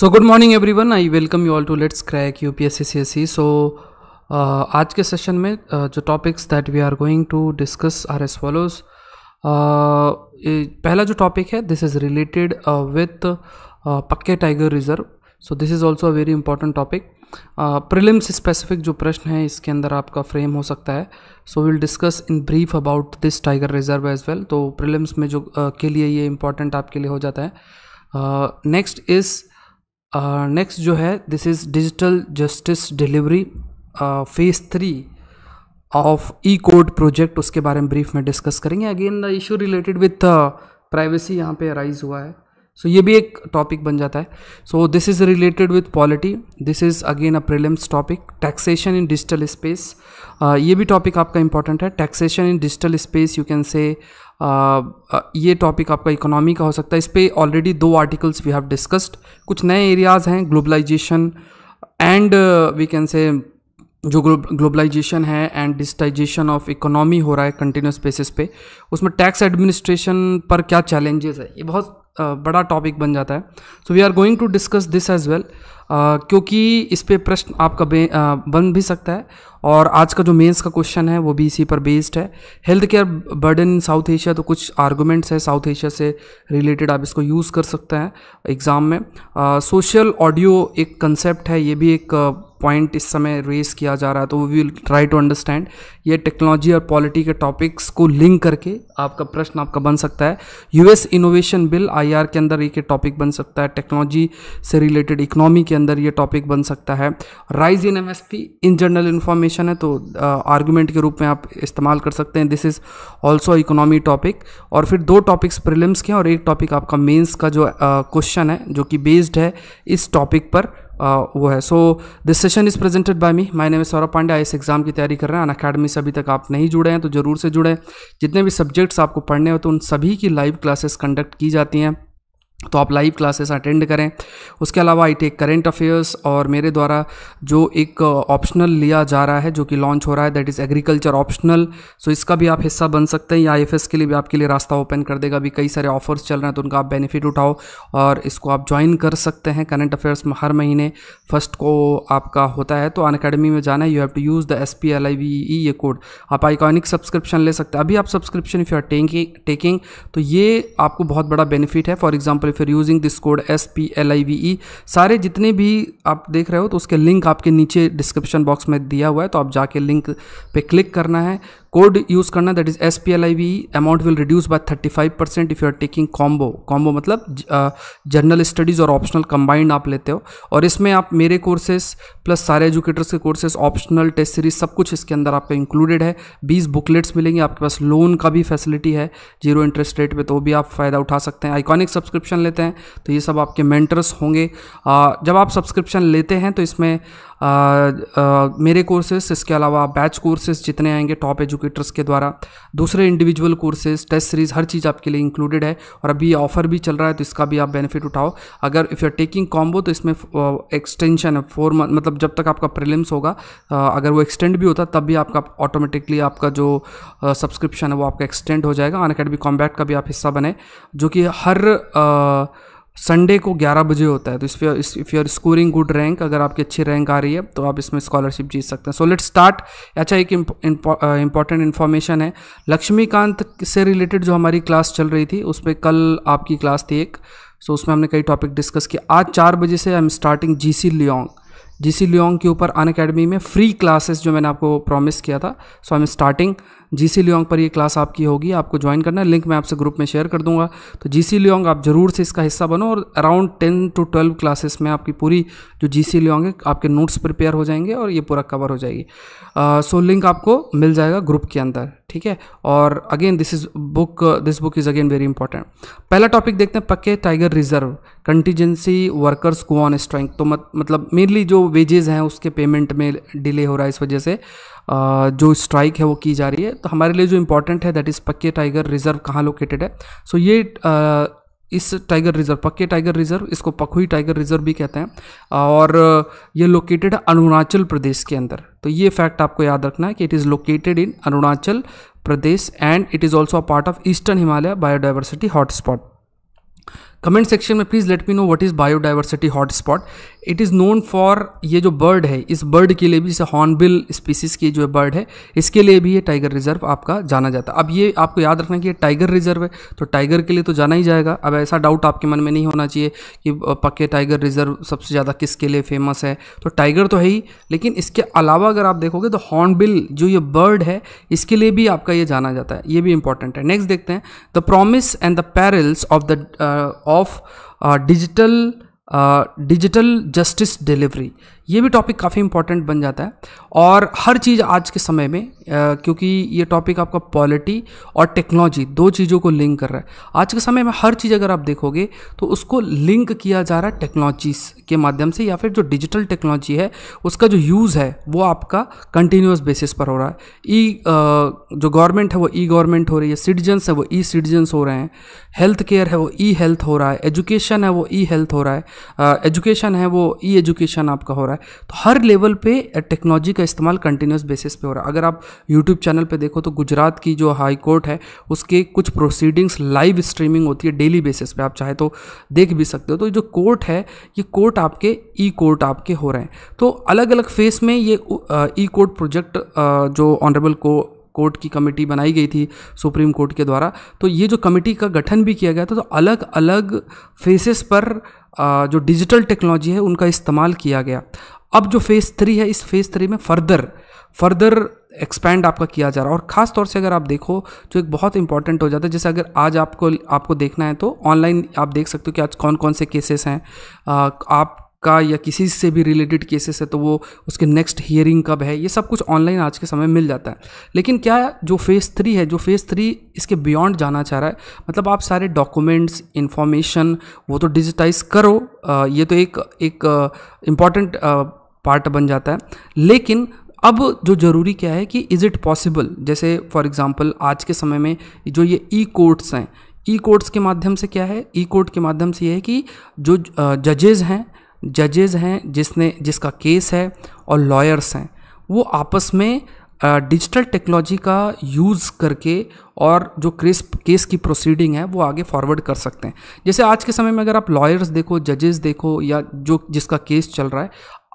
So good morning everyone I welcome you all to let's crack U P S C C S C so आज के session में uh, जो topics that we are going to discuss are as follows पहला जो topic है this is related with Pakke tiger reserve so this is also a very important topic prelims specific जो प्रश्न है इसके अंदर आपका फ्रेम हो सकता है so we'll discuss in brief about this tiger reserve as well तो प्रिलिम्स में जो uh, के लिए ये इंपॉर्टेंट आपके लिए हो जाता है next uh, is next uh, जो है this is digital justice delivery phase three of e court project उसके बारे में ब्रीफ में डिस्कस करेंगे again the issue related with privacy यहाँ पे अराइज हुआ है सो so, ये भी एक टॉपिक बन जाता है so this is related with polity this is again a prelims topic taxation in digital space ये भी टॉपिक आपका इंपॉर्टेंट है taxation in digital space you can say ये टॉपिक आपका इकोनॉमी का हो सकता है इस पर ऑलरेडी दो आर्टिकल्स वी हैव डिस्कस्ड कुछ नए एरियाज़ हैं globalisation and we can say जो ग्लोबलाइजेशन है एंड डिजिटाइजेशन ऑफ इकोनॉमी हो रहा है कंटिन्यूस बेसिस पे उसमें टैक्स एडमिनिस्ट्रेशन पर क्या चैलेंजेस है ये बहुत बड़ा टॉपिक बन जाता है so we are going to discuss this as well क्योंकि इस पर प्रश्न आपका बे, बन भी सकता है और आज का जो मेंस का क्वेश्चन है वो भी इसी पर बेस्ड है health care burden South Asia तो कुछ आर्गूमेंट्स है साउथ एशिया से रिलेटेड आप इसको यूज़ कर सकते हैं एग्ज़ाम में सोशल ऑडियो एक कंसेप्ट है ये भी एक पॉइंट इस समय रेस किया जा रहा है तो we will try to understand ये टेक्नोलॉजी और पॉलिटी के टॉपिक्स को लिंक करके आपका प्रश्न आपका बन सकता है यूएस इनोवेशन बिल आईआर के अंदर एक टॉपिक बन सकता है टेक्नोलॉजी से रिलेटेड इकोनॉमी के अंदर ये टॉपिक बन सकता है rise in MSP in general information है तो uh, के रूप में आप इस्तेमाल कर सकते हैं this is also economy topic और फिर दो टॉपिक्स प्रिलिम्स के और एक टॉपिक आपका मेन्स का जो क्वेश्चन है जो कि बेस्ड है इस टॉपिक पर वो है so this session is presented by me my name is Saurabh Pandey I exam की तैयारी कर रहे हैं अन अकेडमी से अभी तक आप नहीं जुड़े हैं तो ज़रूर से जुड़े जितने भी सब्जेक्ट्स आपको पढ़ने हो तो उन सभी की लाइव क्लासेस कंडक्ट की जाती हैं तो आप लाइव क्लासेस अटेंड करें उसके अलावा आई टेक करेंट अफेयर्स और मेरे द्वारा जो एक ऑप्शनल uh, लिया जा रहा है जो कि लॉन्च हो रहा है that is agriculture optional so इसका भी आप हिस्सा बन सकते हैं या आई के लिए भी आपके लिए रास्ता ओपन कर देगा अभी कई सारे ऑफर्स चल रहे हैं तो उनका आप बेनिफिट उठाओ और इसको आप ज्वाइन कर सकते हैं करेंट अफेयर्स में हर महीने फर्स्ट को आपका होता है तो अन अकेडमी में जाना है you have to use the S P L I V E ये कोड आप आइकॉनिक सब्सक्रिप्शन ले सकते हैं अभी आप subscription if you are taking तो ये आपको बहुत बड़ा बेनिफिट है for example if you using this code S P L I V E सारे जितने भी आप देख रहे हो तो उसके लिंक आपके नीचे डिस्क्रिप्शन बॉक्स में दिया हुआ है तो आप जाके लिंक पे क्लिक करना है कोड यूज़ करना that is S P L I V amount will reduce by thirty five percent if you are taking combo combo मतलब जर्नल स्टडीज़ और ऑप्शनल कंबाइंड आप लेते हो और इसमें आप मेरे कोर्सेज प्लस सारे एजुकेटर्स के कोर्सेज ऑप्शनल टेस्ट सीरीज सब कुछ इसके अंदर आपका इंक्लूडेड है बीस बुकलेट्स मिलेंगे आपके पास लोन का भी फैसिलिटी है जीरो इंटरेस्ट रेट पर तो भी आप फ़ायदा उठा सकते हैं आइकॉनिक सब्सक्रिप्शन लेते हैं तो ये सब आपके मेंटर्स होंगे जब आप सब्सक्रिप्शन लेते हैं तो इसमें मेरे कोर्सेस इसके अलावा बैच कोर्सेस जितने आएंगे टॉप एजुकेटर्स के द्वारा दूसरे इंडिविजुअल कोर्सेज टेस्ट सीरीज़ हर चीज़ आपके लिए इंक्लूडेड है और अभी ये ऑफर भी चल रहा है तो इसका भी आप बेनिफिट उठाओ अगर if you are taking combo तो इसमें एक्सटेंशन है फोर मंथ मतलब जब तक आपका प्रिलिम्स होगा अगर वो एक्सटेंड भी होता तब भी आपका ऑटोमेटिकली आपका जो सब्सक्रिप्शन है वो आपका एक्सटेंड हो जाएगा अन अकेडमी कॉम्बैट का भी आप हिस्सा बने जो कि हर आ, संडे को 11 बजे होता है तो इस if you are scoring good rank अगर आपकी अच्छी रैंक आ रही है तो आप इसमें स्कॉलरशिप जीत सकते हैं सो लेट स्टार्ट अच्छा एक इंपॉर्टेंट इन्फॉर्मेशन है लक्ष्मीकांत से रिलेटेड जो हमारी क्लास चल रही थी उस पर कल आपकी क्लास थी एक सो so उसमें हमने कई टॉपिक डिस्कस किया आज चार बजे से I am starting G C Leong G C Leong के ऊपर अन अकेडमी में फ्री क्लासेस जो मैंने आपको प्रॉमिस किया था so I am starting G C Leong पर ये क्लास आपकी होगी आपको ज्वाइन करना है लिंक मैं आपसे ग्रुप में शेयर कर दूंगा तो जी सी लियोंग आप ज़रूर से इसका हिस्सा बनो और around ten to twelve classes में आपकी पूरी जो जी सी लियोंग है आपके नोट्स प्रिपेयर हो जाएंगे और ये पूरा कवर हो जाएगी सो uh, लिंक so आपको मिल जाएगा ग्रुप के अंदर ठीक है और again this is book this book is again very important पहला टॉपिक देखते हैं Pakke tiger reserve contingency workers को ऑन स्ट्राइक तो मत, मतलब मेनली जो वेजेज़ हैं उसके पेमेंट में डिले हो रहा है इस वजह से जो स्ट्राइक है वो की जा रही है तो हमारे लिए जो इंपॉर्टेंट है that is Pakke tiger reserve कहाँ लोकेटेड है सो ये इस tiger reserve Pakke tiger reserve इसको पखुई टाइगर रिजर्व भी कहते हैं और ये लोकेटेड है अरुणाचल प्रदेश के अंदर तो ये फैक्ट आपको याद रखना है कि it is located in Arunachal Pradesh and it is also a part of eastern Himalaya biodiversity hotspot comment section में please let me know what is biodiversity hotspot it is known for ये जो बर्ड है इस बर्ड के लिए भी जैसे हॉर्नबिल स्पीसीज़ की जो बर्ड है इसके लिए भी ये टाइगर रिजर्व आपका जाना जाता है अब ये आपको याद रखना कि ये टाइगर रिजर्व है तो टाइगर के लिए तो जाना ही जाएगा अब ऐसा डाउट आपके मन में नहीं होना चाहिए कि पक्के टाइगर रिजर्व सबसे ज़्यादा किसके लिए फेमस है तो टाइगर तो है ही लेकिन इसके अलावा अगर आप देखोगे तो हॉर्नबिल जो ये बर्ड है इसके लिए भी आपका ये जाना जाता है ये भी इंपॉर्टेंट है नेक्स्ट देखते हैं the promise and the perils of the of digital Uh, digital justice delivery ये भी टॉपिक काफ़ी इंपॉर्टेंट बन जाता है और हर चीज़ आज के समय में आ, क्योंकि ये टॉपिक आपका पॉलिटी और टेक्नोलॉजी दो चीज़ों को लिंक कर रहा है आज के समय में हर चीज़ अगर आप देखोगे तो उसको लिंक किया जा रहा है टेक्नोलॉजीज़ के माध्यम से या फिर जो डिजिटल टेक्नोलॉजी है उसका जो यूज़ है वो आपका कंटिन्यूस बेसिस पर हो रहा है ई जो गवर्नमेंट है वो ई गवर्नमेंट हो रही है सिटीजन्स है वो ई सिटीजन्स हो रहे हैं हेल्थ केयर है वो ई हेल्थ हो रहा है एजुकेशन है वो ई हेल्थ हो रहा है एजुकेशन है वो ई एजुकेशन आपका हो रहा है तो हर लेवल पे टेक्नोलॉजी का इस्तेमाल कंटिन्यूस बेसिस पे हो रहा है अगर आप यूट्यूब चैनल पे देखो तो गुजरात की जो हाई कोर्ट है उसके कुछ प्रोसीडिंग्स लाइव स्ट्रीमिंग होती है डेली बेसिस पे आप चाहे तो देख भी सकते हो तो जो कोर्ट है ये कोर्ट आपके ई कोर्ट आपके हो रहे हैं तो अलग अलग फेस में ये ई कोर्ट प्रोजेक्ट जो ऑनरेबल को कोर्ट की कमेटी बनाई गई थी सुप्रीम कोर्ट के द्वारा तो ये जो कमेटी का गठन भी किया गया था तो अलग अलग फेसेस पर जो डिजिटल टेक्नोलॉजी है उनका इस्तेमाल किया गया अब जो फेज़ थ्री है इस फेज़ थ्री में फर्दर फर्दर एक्सपैंड आपका किया जा रहा है और ख़ास तौर से अगर आप देखो जो तो एक बहुत इंपॉर्टेंट हो जाता है जैसे अगर आज आपको आपको देखना है तो ऑनलाइन आप देख सकते हो कि आज कौन कौन से केसेस हैं आप का या किसी से भी रिलेटेड केसेस है तो वो उसके नेक्स्ट हियरिंग कब है ये सब कुछ ऑनलाइन आज के समय मिल जाता है लेकिन क्या जो फेज़ थ्री है जो फेज़ थ्री इसके बियॉन्ड जाना चाह रहा है मतलब आप सारे डॉक्यूमेंट्स इन्फॉर्मेशन वो तो डिजिटाइज करो आ, ये तो एक एक इम्पॉर्टेंट पार्ट बन जाता है लेकिन अब जो ज़रूरी क्या है कि इज़ इट पॉसिबल जैसे फॉर एग्ज़ाम्पल आज के समय में जो ये ई कोर्ट्स हैं ई कोर्ट्स के माध्यम से क्या है ई कोर्ट के माध्यम से ये है कि जो जजेज़ हैं जजेज़ हैं जिसने जिसका केस है और लॉयर्स हैं वो आपस में डिजिटल टेक्नोलॉजी का यूज़ करके और जो क्रिस केस की प्रोसीडिंग है वो आगे फॉरवर्ड कर सकते हैं जैसे आज के समय में अगर आप लॉयर्स देखो जजेस देखो या जो जिसका केस चल रहा है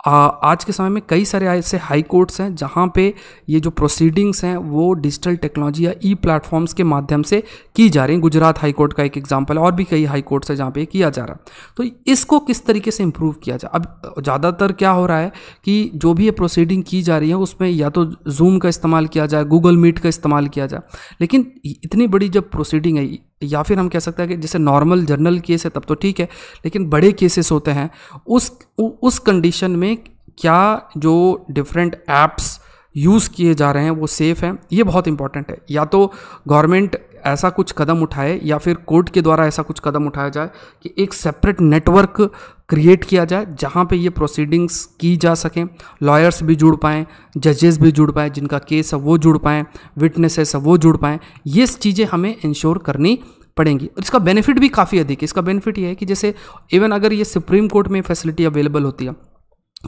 आज के समय में कई सारे ऐसे हाई कोर्ट्स हैं जहाँ पे ये जो प्रोसीडिंग्स हैं वो डिजिटल टेक्नोलॉजी या ई प्लेटफॉर्म्स के माध्यम से की जा रही हैं गुजरात हाई कोर्ट का एक एग्जांपल और भी कई हाई कोर्ट्स हैं जहाँ पे किया जा रहा है तो इसको किस तरीके से इम्प्रूव किया जाए अब ज़्यादातर क्या हो रहा है कि जो भी ये प्रोसीडिंग की जा रही है उसमें या तो जूम का इस्तेमाल किया जाए गूगल मीट का इस्तेमाल किया जाए लेकिन इतनी बड़ी जब प्रोसीडिंग है या फिर हम कह सकते हैं कि जैसे नॉर्मल जर्नल केस है तब तो ठीक है लेकिन बड़े केसेस होते हैं उस उ, उस कंडीशन में क्या जो डिफरेंट ऐप्स यूज़ किए जा रहे हैं वो सेफ़ हैं ये बहुत इंपॉर्टेंट है या तो गवर्नमेंट ऐसा कुछ कदम उठाए या फिर कोर्ट के द्वारा ऐसा कुछ कदम उठाया जाए कि एक सेपरेट नेटवर्क क्रिएट किया जाए जहाँ पे ये प्रोसीडिंग्स की जा सकें लॉयर्स भी जुड़ पाएँ जजेस भी जुड़ पाएँ जिनका केस है वो जुड़ पाएँ विटनेसेस है वो जुड़ पाएँ ये चीज़ें हमें इंश्योर करनी पड़ेंगी और इसका बेनिफिट भी काफ़ी अधिक है इसका बेनिफिट ये है कि जैसे इवन अगर ये सुप्रीम कोर्ट में फैसिलिटी अवेलेबल होती है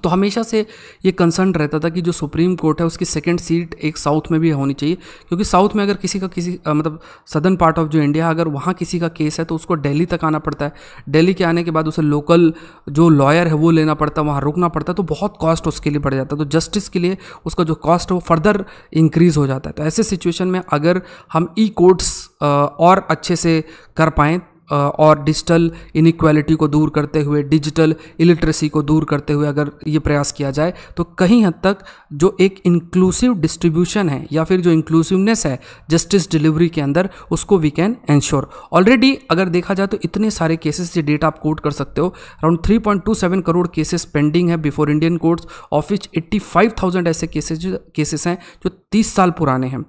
तो हमेशा से ये कंसर्न रहता था कि जो सुप्रीम कोर्ट है उसकी सेकंड सीट एक साउथ में भी होनी चाहिए क्योंकि साउथ में अगर किसी का किसी आ, मतलब सदर्न पार्ट ऑफ जो इंडिया अगर वहाँ किसी का केस है तो उसको दिल्ली तक आना पड़ता है दिल्ली के आने के बाद उसे लोकल जो लॉयर है वो लेना पड़ता है वहाँ रुकना पड़ता है तो बहुत कॉस्ट उसके लिए बढ़ जाता है तो जस्टिस के लिए उसका जो कॉस्ट है वो फर्दर इंक्रीज़ हो जाता है तो ऐसे सिचुएशन में अगर हम ई कोर्ट्स और अच्छे से कर पाएँ और डिजिटल इनिक्वालिटी को दूर करते हुए डिजिटल इलिटरेसी को दूर करते हुए अगर ये प्रयास किया जाए तो कहीं हद तक जो एक इंक्लूसिव डिस्ट्रीब्यूशन है या फिर जो इंक्लूसिवनेस है जस्टिस डिलीवरी के अंदर उसको वी कैन एंश्योर ऑलरेडी अगर देखा जाए तो इतने सारे केसेस ये डेटा आप कोट कर सकते हो अराउंड 3.27 करोड़ केसेस पेंडिंग है before Indian courts of which eighty ऐसे केसेज केसेस हैं जो तीस साल पुराने हैं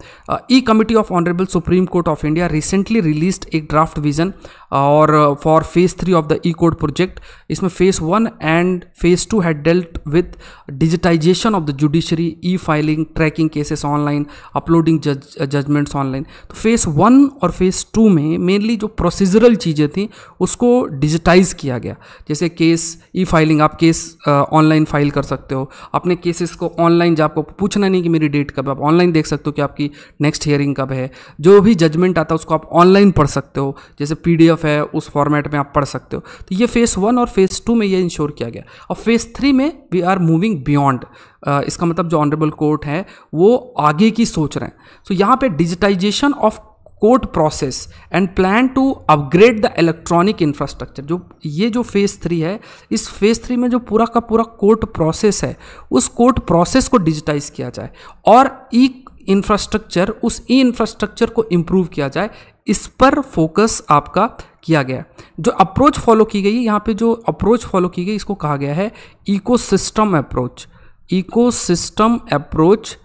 e committee of honourable Supreme Court of India recently release एक ड्राफ्ट विजन और for phase three of the e court project इसमें phase one and phase two had dealt with digitisation of the judiciary e filing tracking cases online uploading judgments online तो phase one और phase two में mainly जो procedural चीज़ें थी उसको digitise किया गया जैसे केस ई फाइलिंग आप केस ऑनलाइन फाइल कर सकते हो अपने केसेस को ऑनलाइन जब आपको पूछना नहीं कि मेरी डेट कब है आप ऑनलाइन देख सकते हो कि आपकी नेक्स्ट हियरिंग कब है जो भी जजमेंट आता है उसको आप ऑनलाइन पढ़ सकते हो जैसे पी पीडीएफ है उस फॉर्मेट में आप पढ़ सकते हो तो ये फेज़ वन और फेज़ टू में ये इंश्योर किया गया और फेज़ थ्री में वी आर मूविंग बियॉन्ड इसका मतलब जो ऑनरेबल कोर्ट है वो आगे की सोच रहे हैं सो so, यहाँ पे digitisation of court process and plan to upgrade the electronic infrastructure जो ये जो फेज़ थ्री है इस फेज़ थ्री में जो पूरा का पूरा कोर्ट प्रोसेस है उस कोर्ट प्रोसेस को डिजिटाइज किया जाए और ई इंफ्रास्ट्रक्चर उस ई इंफ्रास्ट्रक्चर को इम्प्रूव किया जाए इस पर फोकस आपका किया गया जो अप्रोच फॉलो की गई यहाँ पे जो अप्रोच फॉलो की गई इसको कहा गया है ecosystem approach ecosystem approach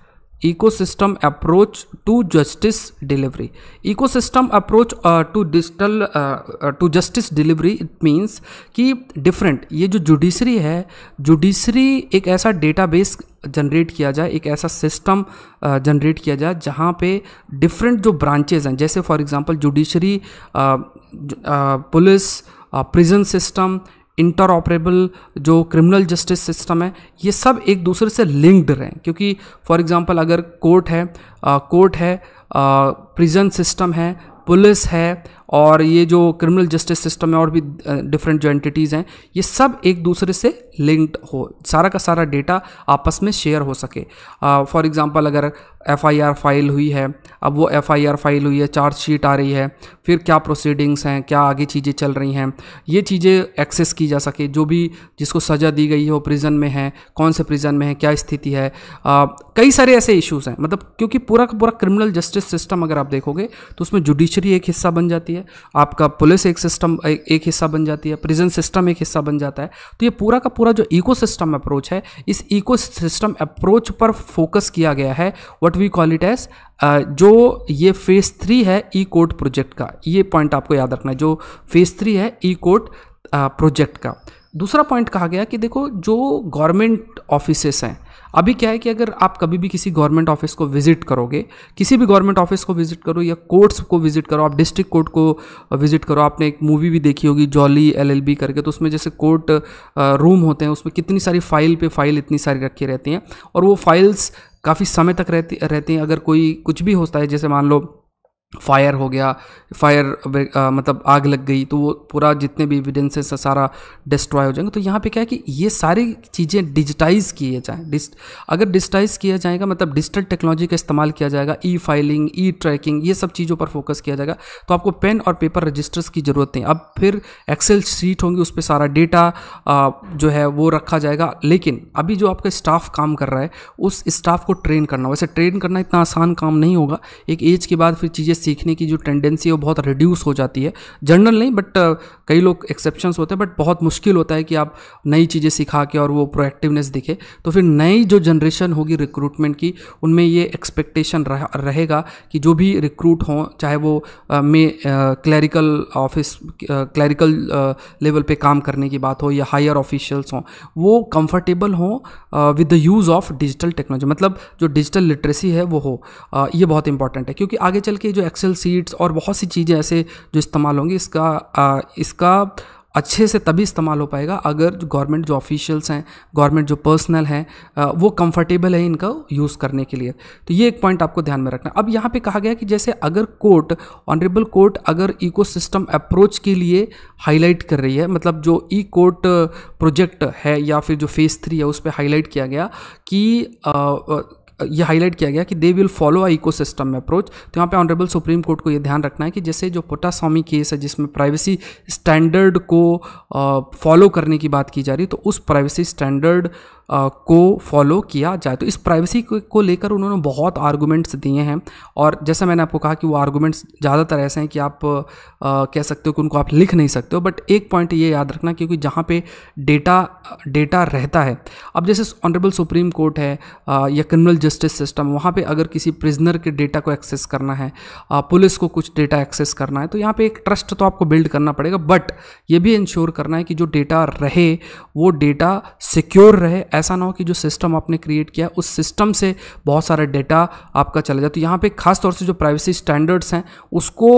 ecosystem approach to justice delivery ecosystem approach uh, to digital uh, uh, to justice delivery it means कि different ये जो जुडिशरी है जुडिशरी एक ऐसा डेटाबेस जनरेट किया जाए एक ऐसा सिस्टम जनरेट किया जाए जहाँ पे डिफरेंट जो ब्रांचेज हैं जैसे for example judiciary police prison system interoperable जो क्रिमिनल जस्टिस सिस्टम है ये सब एक दूसरे से लिंक्ड रहें क्योंकि फॉर एग्ज़ाम्पल अगर कोर्ट है कोर्ट है प्रिजन सिस्टम है पुलिस है और ये जो क्रिमिनल जस्टिस सिस्टम है और भी डिफरेंट जो एंटिटीज़ हैं ये सब एक दूसरे से लिंक्ड हो सारा का सारा डेटा आपस में शेयर हो सके फॉर एग्ज़ाम्पल अगर एफ़ आई आर फाइल हुई है अब वो एफ़ आई आर फाइल हुई है चार्जशीट आ रही है फिर क्या प्रोसीडिंग्स हैं क्या आगे चीज़ें चल रही हैं ये चीज़ें एक्सेस की जा सके जो भी जिसको सज़ा दी गई है वो प्रिजन में है कौन से प्रिजन में है क्या स्थिति है uh, कई सारे ऐसे इश्यूज़ हैं मतलब क्योंकि पूरा का पूरा क्रिमिनल जस्टिस सिस्टम अगर आप देखोगे तो उसमें जुडिशरी एक हिस्सा बन जाती है जाती है आपका पुलिस एक सिस्टम एक हिस्सा बन जाती है प्रिजन सिस्टम एक हिस्सा बन जाता है तो ये पूरा का पूरा जो इको अप्रोच है इस इको अप्रोच पर फोकस किया गया है what we call it as जो ये फेज़ थ्री है ई कोर्ट प्रोजेक्ट का ये पॉइंट आपको याद रखना है जो फेज़ थ्री है ई कोर्ट प्रोजेक्ट का दूसरा पॉइंट कहा गया कि देखो जो गवर्नमेंट ऑफिसेस हैं अभी क्या है कि अगर आप कभी भी किसी गवर्नमेंट ऑफिस को विजिट करोगे किसी भी गवर्नमेंट ऑफिस को विजिट करो या कोर्ट्स को विजिट करो आप डिस्ट्रिक्ट कोर्ट को विजिट करो आपने एक मूवी भी देखी होगी जॉली एल करके तो उसमें जैसे कोर्ट रूम होते हैं उसमें कितनी सारी फाइल पे फाइल इतनी सारी रखी रहती हैं और वो फाइल्स काफ़ी समय तक रहती रहती हैं अगर कोई कुछ भी होता है जैसे मान लो फायर हो गया फायर मतलब आग लग गई तो वो पूरा जितने भी एविडेंसेस है सारा डिस्ट्रॉय हो जाएंगे तो यहाँ पे क्या है कि ये सारी चीज़ें डिजिटाइज किए जाएँ डिस्ट अगर डिजिटाइज किया जाएगा मतलब डिजिटल टेक्नोलॉजी का इस्तेमाल किया जाएगा ई फाइलिंग ई ट्रैकिंग ये सब चीज़ों पर फोकस किया जाएगा तो आपको पेन और पेपर रजिस्टर्स की ज़रूरत नहीं अब फिर एक्सेल शीट होंगी उस पर सारा डेटा जो है वो रखा जाएगा लेकिन अभी जो आपका स्टाफ काम कर रहा है उस स्टाफ को ट्रेन करना वैसे ट्रेन करना इतना आसान काम नहीं होगा एक एज के बाद फिर चीज़ें सीखने की जो टेंडेंसी है वो बहुत रिड्यूस हो जाती है जनरल नहीं बट uh, कई लोग एक्सेप्शंस होते हैं बट बहुत मुश्किल होता है कि आप नई चीज़ें सिखा के और वो प्रोएक्टिवनेस दिखे तो फिर नई जो जनरेशन होगी रिक्रूटमेंट की उनमें ये एक्सपेक्टेशन रह, रहेगा कि जो भी रिक्रूट हों चाहे वो मे क्लैरिकल ऑफिस क्लैरिकल लेवल पे काम करने की बात हो या हायर ऑफिशियल्स हों वो कंफर्टेबल हों with the use of digital technology मतलब जो डिजिटल लिटरेसी है वो हो uh, ये बहुत इंपॉर्टेंट है क्योंकि आगे चल के जो एक्सेल सीट्स और बहुत सी चीज़ें ऐसे जो इस्तेमाल होंगी इसका आ, इसका अच्छे से तभी इस्तेमाल हो पाएगा अगर जो गवर्नमेंट जो ऑफिशियल्स हैं गवर्नमेंट जो पर्सनल हैं वो कंफर्टेबल है इनका यूज़ करने के लिए तो ये एक पॉइंट आपको ध्यान में रखना अब यहाँ पे कहा गया कि जैसे अगर कोर्ट ऑनरेबल कोर्ट अगर इकोसिस्टम अप्रोच के लिए हाईलाइट कर रही है मतलब जो ई कोर्ट प्रोजेक्ट है या फिर जो फेज़ थ्री है उस पर हाईलाइट किया गया कि ये हाईलाइट किया गया कि they will follow a ecosystem approach तो यहाँ पे ऑनरेबल सुप्रीम कोर्ट को ये ध्यान रखना है कि जैसे जो पोटास्वामी केस है जिसमें प्राइवेसी स्टैंडर्ड को फॉलो करने की बात की जा रही तो उस प्राइवेसी स्टैंडर्ड को फॉलो किया जाए तो इस प्राइवेसी को लेकर उन्होंने बहुत आर्गूमेंट्स दिए हैं और जैसा मैंने आपको कहा कि वो आर्गूमेंट्स ज़्यादातर ऐसे हैं कि आप कह सकते हो कि उनको आप लिख नहीं सकते हो बट एक पॉइंट ये याद रखना क्योंकि जहाँ पे डेटा डेटा रहता है अब जैसे ऑनरेबल सुप्रीम कोर्ट है या क्रिमिनल जस्टिस सिस्टम वहाँ पर अगर किसी प्रिजनर के डेटा को एक्सेस करना है पुलिस को कुछ डेटा एक्सेस करना है तो यहाँ पर एक ट्रस्ट तो आपको बिल्ड करना पड़ेगा बट ये भी इंश्योर करना है कि जो डेटा रहे वो डेटा सिक्योर रहे ऐसा ना हो कि जो सिस्टम आपने क्रिएट किया उस सिस्टम से बहुत सारा डेटा आपका चला जाए तो यहाँ पे खास तौर से जो प्राइवेसी स्टैंडर्ड्स हैं उसको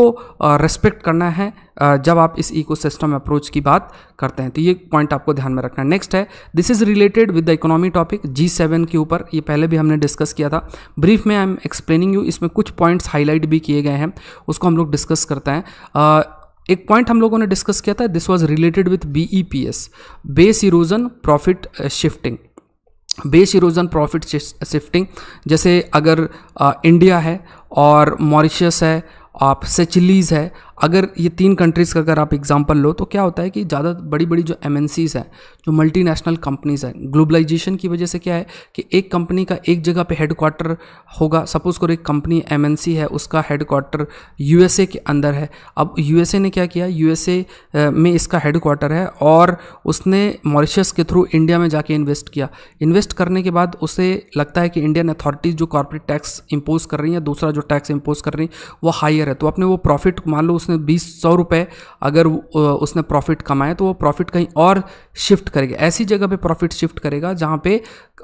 रेस्पेक्ट करना है जब आप इस इकोसिस्टम अप्रोच की बात करते हैं तो ये पॉइंट आपको ध्यान में रखना है नेक्स्ट है this is related with the economy topic G seven के ऊपर ये पहले भी हमने डिस्कस किया था ब्रीफ में आई एम एक्सप्लेनिंग यू इसमें कुछ पॉइंट्स हाईलाइट भी किए गए हैं उसको हम लोग डिस्कस करते हैं एक पॉइंट हम लोगों ने डिस्कस किया था this was related with B E P S base erosion profit shifting base erosion profit shifting जैसे अगर आ, इंडिया है और मॉरिशस है आप सेचिलीज़ है अगर ये तीन कंट्रीज़ का अगर आप एग्जांपल लो तो क्या होता है कि ज़्यादा बड़ी बड़ी जो एम हैं जो मल्टीनेशनल कंपनीज़ हैं ग्लोबलाइजेशन की वजह से क्या है कि एक कंपनी का एक जगह पे हेडक्वार्टर होगा सपोज़ करो एक कंपनी एम है उसका हेडक्वार्टर यू के अंदर है अब यू ने क्या किया यू में इसका हेडक्वार्टर है और उसने मॉरिशस के थ्रू इंडिया में जाके इन्वेस्ट किया इन्वेस्ट करने के बाद उसे लगता है कि इंडियन अथॉरिटीज़ जो कॉरपोरेट टैक्स इम्पोज कर रही हैं दूसरा जो टैक्स इम्पोज कर रही हैं वो हायर है तो अपने वो प्रॉफिट मान लो उसने बीस सौ रुपये अगर उसने प्रॉफिट कमाया तो वो प्रॉफिट कहीं और शिफ्ट करेगा ऐसी जगह पे प्रॉफिट शिफ्ट करेगा जहाँ पे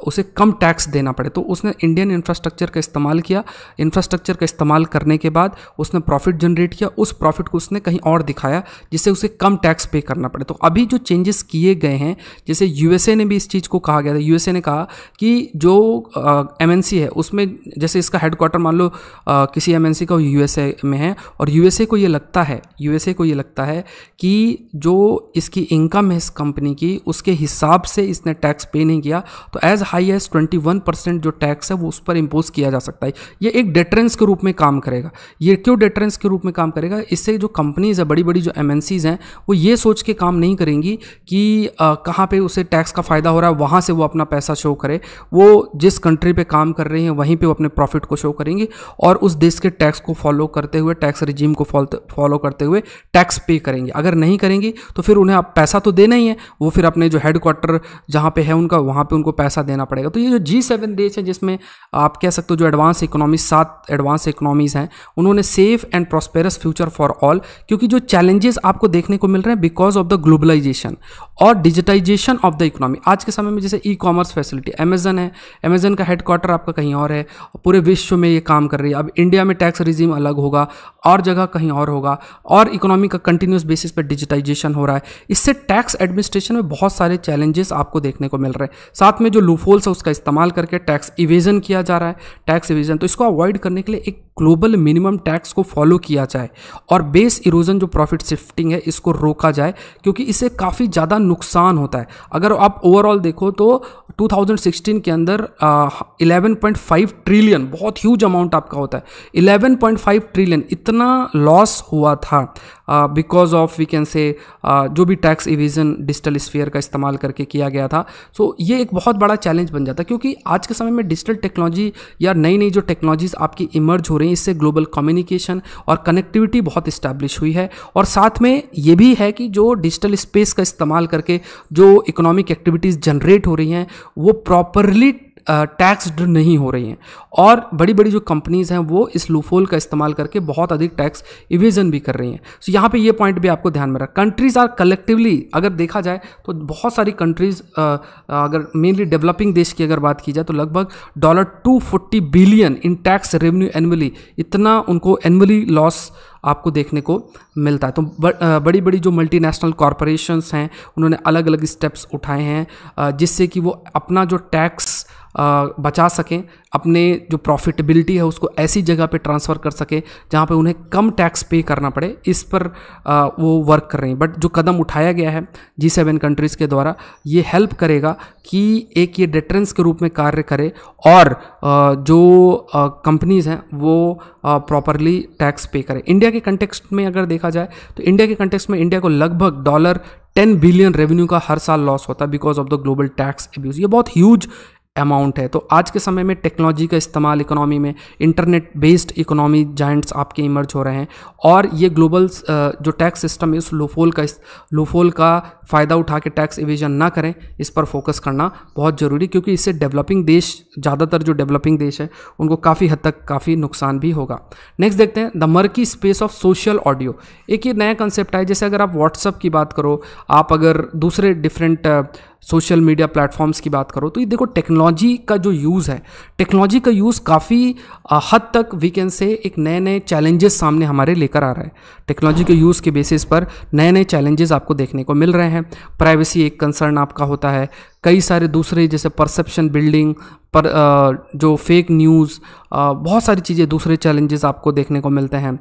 उसे कम टैक्स देना पड़े तो उसने इंडियन इंफ्रास्ट्रक्चर का इस्तेमाल किया इंफ्रास्ट्रक्चर का इस्तेमाल करने के बाद उसने प्रॉफिट जनरेट किया उस प्रॉफिट को उसने कहीं और दिखाया जिससे उसे कम टैक्स पे करना पड़े तो अभी जो चेंजेस किए गए हैं जैसे यूएसए ने भी इस चीज़ को कहा गया था यूएसए ने कहा कि जो एम है उसमें जैसे इसका हेडक्वार्टर मान लो आ, किसी एम का यूएसए में है और यूएसए को ये लगता है यूएसए को ये लगता है कि जो इसकी इनकम है इस कंपनी की उसके हिसाब से इसने टैक्स पे नहीं किया तो as high as one percent जो टैक्स है वो उस पर इम्पोज किया जा सकता है ये एक डेटरेंस के रूप में काम करेगा ये क्यों डेटरेंस के रूप में काम करेगा इससे जो कंपनीज है बड़ी बड़ी जो एम हैं वो ये सोच के काम नहीं करेंगी कि कहाँ पर उसे टैक्स का फ़ायदा हो रहा है वहाँ से वो अपना पैसा शो करे वो जिस कंट्री पर काम कर रही हैं वहीं पर वो अपने प्रॉफिट को शो करेंगी और उस देश के टैक्स को फॉलो करते हुए टैक्स रिजीम को फॉलो करते हुए टैक्स पे करेंगे अगर नहीं करेंगी तो फिर उन्हें आप पैसा तो देना ही है वो फिर अपने जो हेडक्वार्टर जहां जहाँ पे है उनका वहाँ पे उनको पैसा देना देना पड़ेगा तो ये जो जी सेवन देश है जिसमें आप कह सकते हो जो एडवांस इकोनॉमी सात एडवांस इकोनॉमीज़ हैं उन्होंने safe and prosperous future for all क्योंकि जो चैलेंजेस आपको देखने को मिल रहे हैं बिकॉज ऑफ द ग्लोबलाइजेशन और डिजिटाइजेशन ऑफ द इकोनॉमी आज के समय में जैसे ई कॉमर्स फैसिलिटी अमेजन है अमेजन का हेडक्वार्टर आपका कहीं और है पूरे विश्व में ये काम कर रही है अब इंडिया में टैक्स रिजीम अलग होगा और जगह कहीं और होगा और इकोनॉमी का कंटिन्यूस बेसिस पर डिजिटाइजेशन हो रहा है इससे टैक्स एडमिनिस्ट्रेशन में बहुत सारे चैलेंजेस आपको देखने को मिल रहे हैं साथ में जो लूफ लूपहोल्स है उसका इस्तेमाल करके टैक्स इवेजन किया जा रहा है टैक्स इवेजन तो इसको अवॉइड करने के लिए एक ग्लोबल मिनिमम टैक्स को फॉलो किया जाए और बेस इरोजन जो प्रॉफिट शिफ्टिंग है इसको रोका जाए क्योंकि इससे काफ़ी ज़्यादा नुकसान होता है अगर आप ओवरऑल देखो तो 2016 के अंदर इलेवन पॉइंट फाइव ट्रिलियन बहुत ह्यूज अमाउंट आपका होता है इलेवन पॉइंट फाइव ट्रिलियन इतना लॉस हुआ था because of we can say जो भी टैक्स इविजन डिजिटल स्फीयर का इस्तेमाल करके किया गया था सो so, ये एक बहुत बड़ा चैलेंज बन जाता है क्योंकि आज के समय में डिजिटल टेक्नोलॉजी या नई नई जो टेक्नोलॉजीज़ आपकी इमर्ज हो रही रही हैं इससे ग्लोबल कम्युनिकेशन और कनेक्टिविटी बहुत इस्टेब्लिश हुई है और साथ में ये भी है कि जो डिजिटल स्पेस का इस्तेमाल करके जो इकोनॉमिक एक्टिविटीज़ जनरेट हो रही हैं वो प्रॉपरली टैक्सड नहीं हो रही हैं और बड़ी बड़ी जो कंपनीज़ हैं वो इस लूफोल का इस्तेमाल करके बहुत अधिक टैक्स इविजन भी कर रही हैं सो so, यहाँ पे ये पॉइंट भी आपको ध्यान में रख कंट्रीज़ आर कलेक्टिवली अगर देखा जाए तो बहुत सारी कंट्रीज़ अगर मेनली डेवलपिंग देश की अगर बात की जाए तो लगभग dollar two billion in tax revenue annually इतना उनको एनुअली लॉस आपको देखने को मिलता है तो बड़ी बड़ी जो मल्टीनेशनल कॉरपोरेशंस हैं उन्होंने अलग अलग स्टेप्स उठाए हैं जिससे कि वो अपना जो टैक्स बचा सकें अपने जो प्रॉफिटेबिलिटी है उसको ऐसी जगह पे ट्रांसफ़र कर सकें जहाँ पे उन्हें कम टैक्स पे करना पड़े इस पर वो वर्क कर रहे हैं बट जो कदम उठाया गया है जी सेवन कंट्रीज़ के द्वारा ये हेल्प करेगा कि एक ये डेटरेंस के रूप में कार्य करे और जो कंपनीज़ हैं वो प्रॉपरली टैक्स पे करें इंडिया के कंटेक्सट में अगर देखा जाए तो इंडिया के कंटेक्सट में इंडिया को लगभग डॉलर टेन बिलियन रेवेन्यू का हर साल लॉस होता है because of the global tax abuse ये बहुत ह्यूज अमाउंट है तो आज के समय में टेक्नोलॉजी का इस्तेमाल इकोनॉमी में इंटरनेट बेस्ड इकोनॉमी जाइंट्स आपके इमर्ज हो रहे हैं और ये ग्लोबल जो टैक्स सिस्टम है उस लोफोल का लोफोल का फ़ायदा उठा के टैक्स इविजन ना करें इस पर फोकस करना बहुत ज़रूरी क्योंकि इससे डेवलपिंग देश ज़्यादातर जो डेवलपिंग देश है उनको काफ़ी हद तक काफ़ी नुकसान भी होगा नेक्स्ट देखते हैं the murky space of social audio एक ये नया कंसेप्ट है जैसे अगर आप व्हाट्सअप की बात करो आप अगर दूसरे डिफरेंट सोशल मीडिया प्लेटफॉर्म्स की बात करो तो ये देखो टेक्नोलॉजी का जो यूज़ है टेक्नोलॉजी का यूज़ काफ़ी हद तक वी कैन से एक नए नए चैलेंजेस सामने हमारे लेकर आ रहा है टेक्नोलॉजी के यूज़ के बेसिस पर नए नए चैलेंजेस आपको देखने को मिल रहे हैं प्राइवेसी एक कंसर्न आपका होता है कई सारे दूसरे जैसे परसेप्शन बिल्डिंग पर जो फेक न्यूज़ बहुत सारी चीज़ें दूसरे चैलेंजेस आपको देखने को मिलते हैं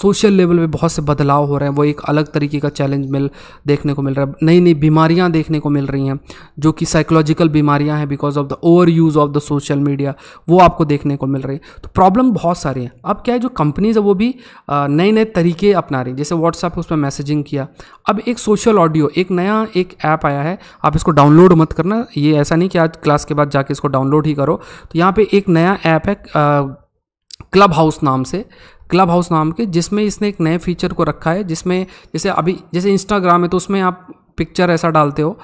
सोशल लेवल पे बहुत से बदलाव हो रहे हैं वो एक अलग तरीके का चैलेंज मिल देखने को मिल रहा है नई नई बीमारियां देखने को मिल रही हैं जो कि साइकोलॉजिकल बीमारियां हैं because of the over use of the social media वो आपको देखने को मिल रही है तो प्रॉब्लम बहुत सारी हैं अब क्या है जो कंपनीज़ है वो भी नए नए तरीके अपना रही जैसे व्हाट्सएप उस पर मैसेजिंग किया अब एक सोशल ऑडियो एक नया एक ऐप आया है आप इसको डाउनलोड मत करना ये ऐसा नहीं कि आज क्लास के बाद जाके इसको डाउनलोड ही करो तो यहाँ पे एक नया ऐप है क्लब हाउस नाम से क्लब हाउस नाम के जिसमें इसने एक नए फीचर को रखा है जिसमें जैसे अभी जैसे इंस्टाग्राम है तो उसमें आप पिक्चर ऐसा डालते हो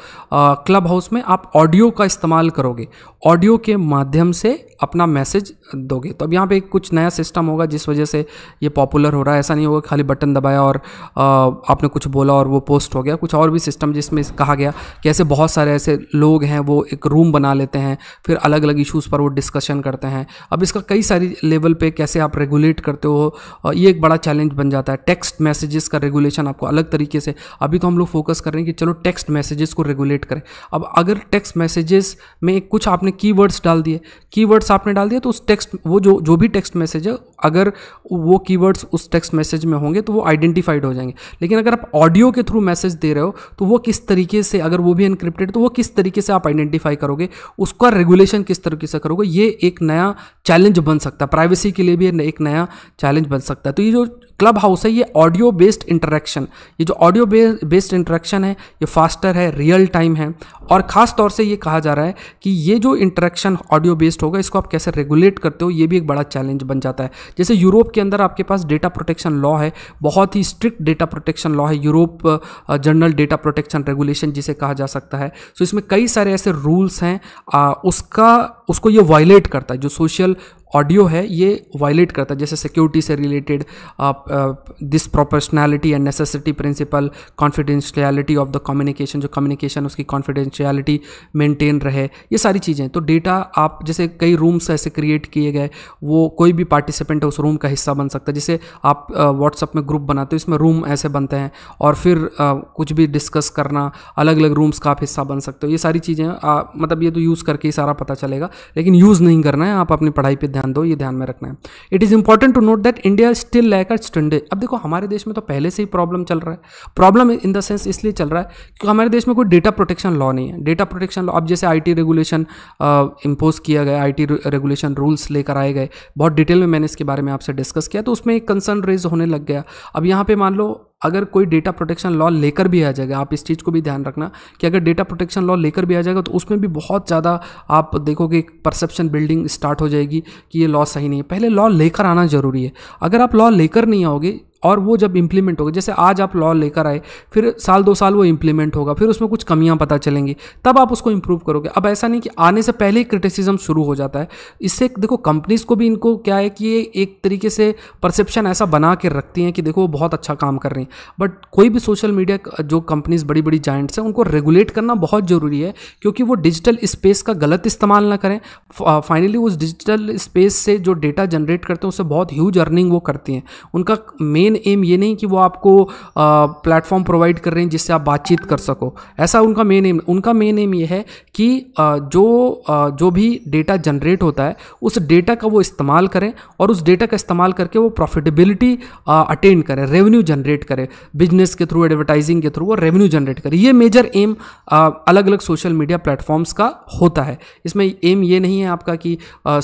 क्लब हाउस में आप ऑडियो का इस्तेमाल करोगे ऑडियो के माध्यम से अपना मैसेज दोगे तो अब यहाँ पे कुछ नया सिस्टम होगा जिस वजह से ये पॉपुलर हो रहा है ऐसा नहीं होगा खाली बटन दबाया और आ, आपने कुछ बोला और वो पोस्ट हो गया कुछ और भी सिस्टम जिसमें कहा गया कि ऐसे बहुत सारे ऐसे लोग हैं वो एक रूम बना लेते हैं फिर अलग अलग इशूज़ पर वो डिस्कशन करते हैं अब इसका कई सारी लेवल पर कैसे आप रेगुलेट करते हो ये एक बड़ा चैलेंज बन जाता है टेक्स्ट मैसेजेस का रेगुलेशन आपको अलग तरीके से अभी तो हम लोग फोकस कर रहे हैं कि चलो टेक्स्ट मैसेजेस को रेगुलेट करें अब अगर टेक्स्ट मैसेजेस में कुछ आपने कीवर्ड्स डाल दिए कीवर्ड्स वर्ड्स आपने डाल दिया तो उस टेक्स्ट वो जो जो भी टेक्स्ट मैसेज है अगर वो कीवर्ड्स उस टेक्स्ट मैसेज में होंगे तो वो आइडेंटिफाइड हो जाएंगे लेकिन अगर आप ऑडियो के थ्रू मैसेज दे रहे हो तो वो किस तरीके से अगर वो भी इनक्रिप्टेड तो वो किस तरीके से आप आइडेंटिफाई करोगे उसका रेगुलेशन किस तरीके से करोगे ये एक नया चैलेंज बन सकता है प्राइवेसी के लिए भी एक नया चैलेंज बन सकता है तो ये जो क्लब हाउस है ये ऑडियो बेस्ड इंटरेक्शन ये जो ऑडियो बेस्ड इंटरेक्शन है ये फास्टर है रियल टाइम है और ख़ास तौर से ये कहा जा रहा है कि ये जो इंटरेक्शन ऑडियो बेस्ड होगा इसको आप कैसे रेगुलेट करते हो ये भी एक बड़ा चैलेंज बन जाता है जैसे यूरोप के अंदर आपके पास डेटा प्रोटेक्शन लॉ है बहुत ही स्ट्रिक्ट डेटा प्रोटेक्शन लॉ है Europe general data protection regulation जिसे कहा जा सकता है सो so इसमें कई सारे ऐसे रूल्स हैं उसका उसको ये वायलेट करता है जो सोशल ऑडियो है ये वायलेट करता है जैसे सिक्योरिटी से related this proportionality and necessity principle confidentiality of the communication जो कम्युनिकेशन उसकी कॉन्फिडेंशियलिटी मेंटेन रहे ये सारी चीज़ें तो डेटा आप जैसे कई रूम्स ऐसे क्रिएट किए गए वो कोई भी पार्टिसिपेंट उस रूम का हिस्सा बन सकता है जैसे आप व्हाट्सअप में ग्रुप बनाते हो इसमें रूम ऐसे बनते हैं और फिर आ, कुछ भी डिस्कस करना अलग अलग रूम्स का आप हिस्सा बन सकते हो ये सारी चीज़ें मतलब ये तो यूज़ करके ही सारा पता चलेगा लेकिन यूज़ नहीं करना है आप अपनी पढ़ाई पर ध्यान दो ये ध्यान में रखना है it is important to note that India still lack at standard अब देखो हमारे देश में तो पहले से ही प्रॉब्लम चल रहा है प्रॉब्लम इन द सेंस इसलिए चल रहा है क्योंकि हमारे देश में कोई डेटा प्रोटेक्शन लॉ नहीं है डेटा प्रोटेक्शन लॉ अब जैसे आई रेगुलेशन इम्पोज किया गया आई रेगुलेशन रूल्स लेकर आए गए बहुत डिटेल में मैंने इसके बारे में आपसे डिस्कस किया तो उसमें एक कंसर्न रेज होने लग गया अब यहाँ पे मान लो अगर कोई डेटा प्रोटेक्शन लॉ लेकर भी आ जाएगा आप इस चीज़ को भी ध्यान रखना कि अगर डेटा प्रोटेक्शन लॉ लेकर भी आ जाएगा तो उसमें भी बहुत ज़्यादा आप देखोगे एक परसेप्शन बिल्डिंग स्टार्ट हो जाएगी कि ये लॉ सही नहीं है पहले लॉ लेकर आना जरूरी है अगर आप लॉ लेकर नहीं आओगे और वो जब इम्प्लीमेंट होगा जैसे आज आप लॉ लेकर आए फिर साल दो साल वो इम्प्लीमेंट होगा फिर उसमें कुछ कमियां पता चलेंगी तब आप उसको इम्प्रूव करोगे अब ऐसा नहीं कि आने से पहले ही क्रिटिसिज्म शुरू हो जाता है इससे देखो कंपनीज़ को भी इनको क्या है कि ये एक तरीके से परसेप्शन ऐसा बना के रखती हैं कि देखो वो बहुत अच्छा काम कर रही हैं बट कोई भी सोशल मीडिया जो कंपनीज़ बड़ी बड़ी जाइंट्स हैं उनको रेगुलेट करना बहुत ज़रूरी है क्योंकि वो डिजिटल स्पेस का गलत इस्तेमाल ना करें फाइनली उस डिजिटल स्पेस से जो डेटा जनरेट करते हैं उससे बहुत ह्यूज अर्निंग वो करती हैं उनका मेन मेन एम ये नहीं कि वो आपको प्लेटफॉर्म प्रोवाइड कर रहे हैं जिससे आप बातचीत कर सको ऐसा उनका मेन एम उनका मेन एम ये है कि जो जो भी डेटा जनरेट होता है उस डेटा का वो इस्तेमाल करें और उस डेटा का इस्तेमाल करके वो प्रॉफिटेबिलिटी अटेंड करें रेवेन्यू जनरेट करें बिजनेस के थ्रू एडवर्टाइजिंग के थ्रू वो रेवेन्यू जनरेट करें ये मेजर एम अलग अलग सोशल मीडिया प्लेटफॉर्म्स का होता है इसमें एम ये नहीं है आपका कि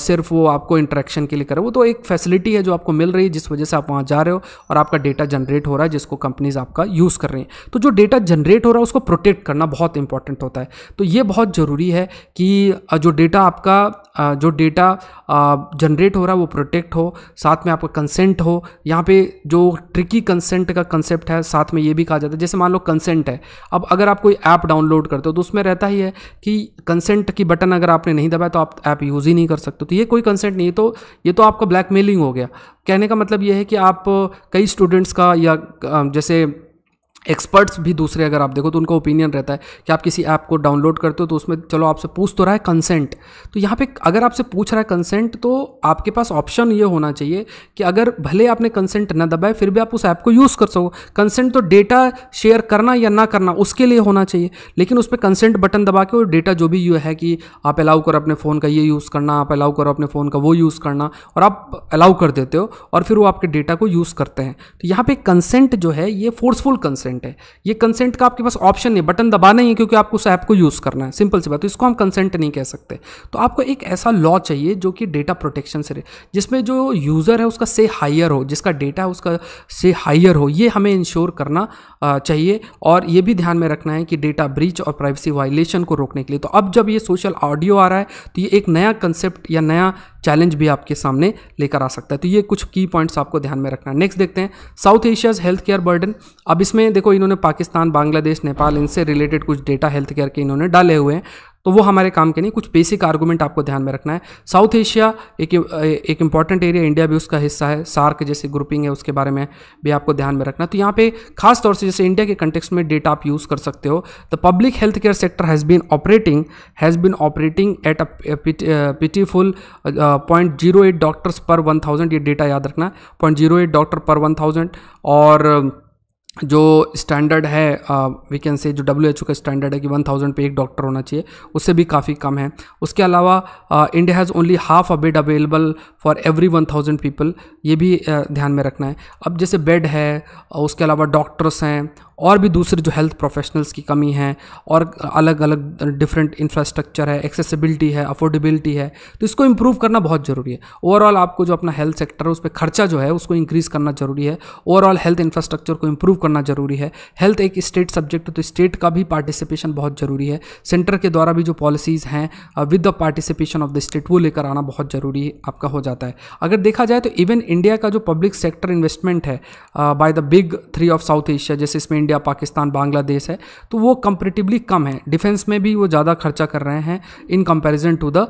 सिर्फ वो आपको इंटरेक्शन के लिए करें वो तो एक फैसिलिटी है जो आपको मिल रही है जिस वजह से आप वहाँ जा रहे हो और आपका डेटा जनरेट हो रहा है जिसको कंपनीज आपका यूज़ कर रही हैं तो जो डेटा जनरेट हो रहा है उसको प्रोटेक्ट करना बहुत इंपॉर्टेंट होता है तो ये बहुत ज़रूरी है कि जो डेटा आपका जो डेटा जनरेट हो रहा है वो प्रोटेक्ट हो साथ में आपका कंसेंट हो यहाँ पे जो ट्रिकी कंसेंट का कंसेप्ट है साथ में ये भी कहा जाता है जैसे मान लो कंसेंट है अब अगर आप कोई ऐप डाउनलोड करते हो तो उसमें रहता ही है कि कंसेंट की बटन अगर आपने नहीं दबाया तो आप ऐप यूज़ ही नहीं कर सकते तो ये कोई कंसेंट नहीं है तो ये तो आपका ब्लैकमेलिंग हो गया कहने का मतलब यह है कि आप कई स्टूडेंट्स का या जैसे एक्सपर्ट्स भी दूसरे अगर आप देखो तो उनका ओपिनियन रहता है कि आप किसी ऐप को डाउनलोड करते हो तो उसमें चलो आपसे पूछ तो रहा है कंसेंट तो यहाँ पे अगर आपसे पूछ रहा है कंसेंट तो आपके पास ऑप्शन ये होना चाहिए कि अगर भले आपने कंसेंट ना दबाए फिर भी आप उस ऐप को यूज़ कर सको कंसेंट तो डेटा शेयर करना या ना करना उसके लिए होना चाहिए लेकिन उस पर कंसेंट बटन दबा के वो डेटा जो भी यू है कि आप अलाउ करो अपने फ़ोन का ये यूज़ करना आप अलाउ करो अपने फ़ोन का वो यूज़ करना और आप अलाउ कर देते हो और फिर वो आपके डेटा को यूज़ करते हैं तो यहाँ पर कंसेंट जो है ये फोर्सफुल कंसेंट कंसेंट है ये कंसेंट का आपके पास ऑप्शन नहीं बटन दबाना ही है क्योंकि आपको उस ऐप को यूज़ करना है सिंपल सी बात तो इसको हम कंसेंट नहीं कह सकते तो आपको एक ऐसा लॉ चाहिए जो कि डेटा प्रोटेक्शन से जिसमें जो यूज़र है उसका से हायर हो जिसका डेटा है उसका से हायर हो ये हमें इंश्योर करना चाहिए और ये भी ध्यान में रखना है कि डेटा ब्रीच और प्राइवेसी वायलेशन को रोकने के लिए तो अब जब ये सोशल ऑडियो आ रहा है तो ये एक नया कंसेप्ट या नया चैलेंज भी आपके सामने लेकर आ सकता है तो ये कुछ की पॉइंट्स आपको ध्यान में रखना है नेक्स्ट देखते हैं South Asia's health care burden अब इसमें देखो इन्होंने पाकिस्तान बांग्लादेश नेपाल इनसे रिलेटेड कुछ डेटा हेल्थ केयर के इन्होंने डाले हुए हैं तो वो हमारे काम के नहीं कुछ बेसिक आर्गूमेंट आपको ध्यान में रखना है साउथ एशिया एक एक इंपॉर्टेंट एरिया इंडिया भी उसका हिस्सा है सार्क जैसे ग्रुपिंग है उसके बारे में भी आपको ध्यान में रखना तो यहाँ पे खास तौर से जैसे इंडिया के कंटेक्स में डेटा आप यूज़ कर सकते हो the public health care sector has been operating has been operating at a pitiful point zero eight doctors per one thousand ये डेटा याद रखना point zero eight doctor per one thousand और जो स्टैंडर्ड है वी कैन से जो W का standard है कि 1000 पे एक डॉक्टर होना चाहिए उससे भी काफ़ी कम है उसके अलावा India has only half a bed available for every 1000 people ये भी uh, ध्यान में रखना है अब जैसे बेड है उसके अलावा डॉक्टर्स हैं और भी दूसरे जो हेल्थ प्रोफेशनल्स की कमी है और अलग अलग डिफरेंट इंफ्रास्ट्रक्चर है एक्सेसिबिलिटी है अफोर्डेबिलिटी है तो इसको इम्प्रूव करना बहुत ज़रूरी है ओवरऑल आपको जो अपना हेल्थ सेक्टर है उस पर खर्चा जो है उसको इंक्रीज़ करना ज़रूरी है ओवरऑल हेल्थ इंफ्रास्ट्रक्चर को इम्प्रूव करना ज़रूरी है हेल्थ एक स्टेट सब्जेक्ट है तो स्टेट का भी पार्टिसिपेशन बहुत ज़रूरी है सेंटर के द्वारा भी जो पॉलिसीज़ हैं with the participation of the state वो लेकर आना बहुत ज़रूरी आपका हो जाता है अगर देखा जाए तो इवन इंडिया का जो पब्लिक सेक्टर इन्वेस्टमेंट है by the big three of South Asia जैसे इसमें इंडिया इंडिया पाकिस्तान बांग्लादेश है तो वो कंपेरेटिवली कम है डिफेंस में भी वो ज़्यादा खर्चा कर रहे हैं in comparison to the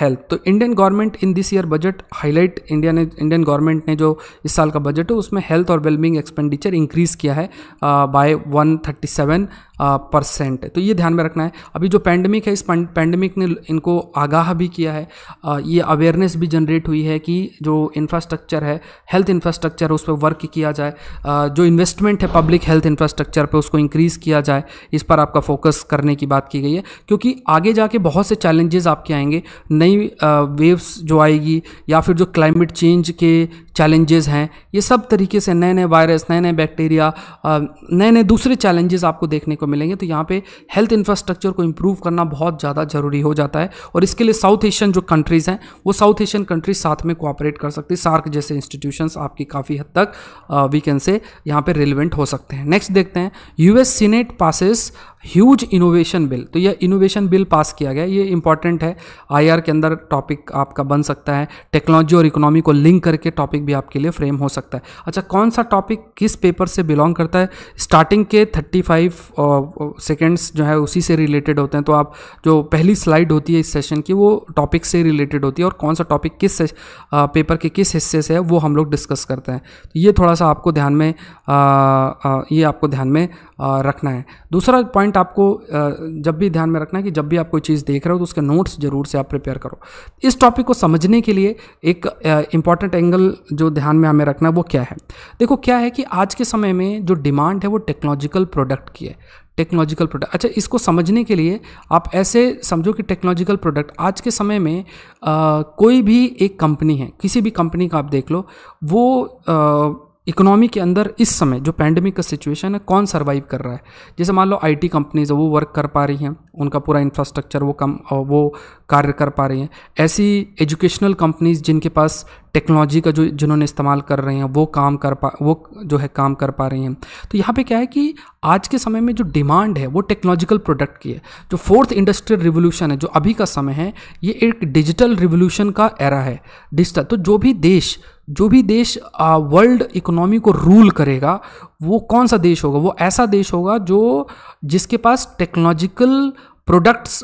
health तो Indian government in this year budget highlight India ने इंडियन गवर्नमेंट ने जो इस साल का बजट है उसमें हेल्थ और वेलबिंग एक्सपेंडिचर इंक्रीज़ किया है by one thirty seven percent तो ये ध्यान में रखना है अभी जो पैंडमिक है इस पैंडमिक ने इनको आगाह भी किया है आ, ये अवेयरनेस भी जनरेट हुई है कि जो इंफ्रास्ट्रक्चर है हेल्थ इंफ्रास्ट्रक्चर है उस पर वर्क किया जाए आ, जो इन्वेस्टमेंट है पब्लिक हेल्थ इंफ्रास्ट्रक्चर पर उसको इंक्रीज़ किया जाए इस पर आपका फोकस करने की बात की गई है क्योंकि आगे जाके बहुत से चैलेंजेस आपके आएंगे नई वेव्स जो आएगी या फिर जो क्लाइमेट चेंज के चैलेंजेस हैं ये सब तरीके से नए नए वायरस नए नए बैक्टीरिया नए नए दूसरे चैलेंजेस आपको देखने को मिलेंगे तो यहाँ पे हेल्थ इंफ्रास्ट्रक्चर को इम्प्रूव करना बहुत ज़्यादा ज़रूरी हो जाता है और इसके लिए साउथ एशियन जो कंट्रीज़ हैं वो साउथ एशियन कंट्रीज साथ में कोऑपरेट कर सकती है सार्क जैसे इंस्टीट्यूशन आपकी काफ़ी हद तक वीकेंड से यहाँ पर रेलिवेंट हो सकते हैं नेक्स्ट देखते हैं US Senate passes huge innovation bill तो यह इनोवेशन बिल पास किया गया ये इंपॉर्टेंट है आईआर के अंदर टॉपिक आपका बन सकता है टेक्नोलॉजी और इकोनॉमी को लिंक करके टॉपिक भी आपके लिए फ्रेम हो सकता है अच्छा कौन सा टॉपिक किस पेपर से बिलोंग करता है स्टार्टिंग के 35 सेकेंड्स जो है उसी से रिलेटेड होते हैं तो आप जो पहली स्लाइड होती है इस सेशन की वो टॉपिक से रिलेटेड होती है और कौन सा टॉपिक किस पेपर के किस हिस्से से है वो हम लोग डिस्कस करते हैं तो ये थोड़ा सा आपको ध्यान में आ, आ, ये आपको ध्यान में रखना है दूसरा पॉइंट आपको जब भी ध्यान में रखना है कि जब भी आप कोई चीज़ देख रहे हो तो उसके नोट्स जरूर से आप प्रिपेयर करो इस टॉपिक को समझने के लिए एक इम्पॉर्टेंट एंगल जो ध्यान में हमें रखना है वो क्या है देखो क्या है कि आज के समय में जो डिमांड है वो टेक्नोलॉजिकल प्रोडक्ट की है टेक्नोलॉजिकल प्रोडक्ट अच्छा इसको समझने के लिए आप ऐसे समझो कि टेक्नोलॉजिकल प्रोडक्ट आज के समय में आ, कोई भी एक कंपनी है किसी भी कंपनी का आप देख लो वो आ, इकोनॉमी के अंदर इस समय जो पैंडमिक का सिचुएशन है कौन सरवाइव कर रहा है जैसे मान लो आईटी कंपनीज है वो वर्क कर पा रही हैं उनका पूरा इंफ्रास्ट्रक्चर वो कम वो कार्य कर पा रही हैं ऐसी एजुकेशनल कंपनीज जिनके पास टेक्नोलॉजी का जो जिन्होंने इस्तेमाल कर रहे हैं वो काम कर पा वो जो है काम कर पा रही हैं तो यहाँ पे क्या है कि आज के समय में जो डिमांड है वो टेक्नोलॉजिकल प्रोडक्ट की है जो फोर्थ इंडस्ट्रियल रिवोल्यूशन है जो अभी का समय है ये एक डिजिटल रिवोल्यूशन का एरा है डिजिटल तो जो भी देश जो भी देश वर्ल्ड इकोनॉमी को रूल करेगा वो कौन सा देश होगा वो ऐसा देश होगा जो जिसके पास टेक्नोलॉजिकल प्रोडक्ट्स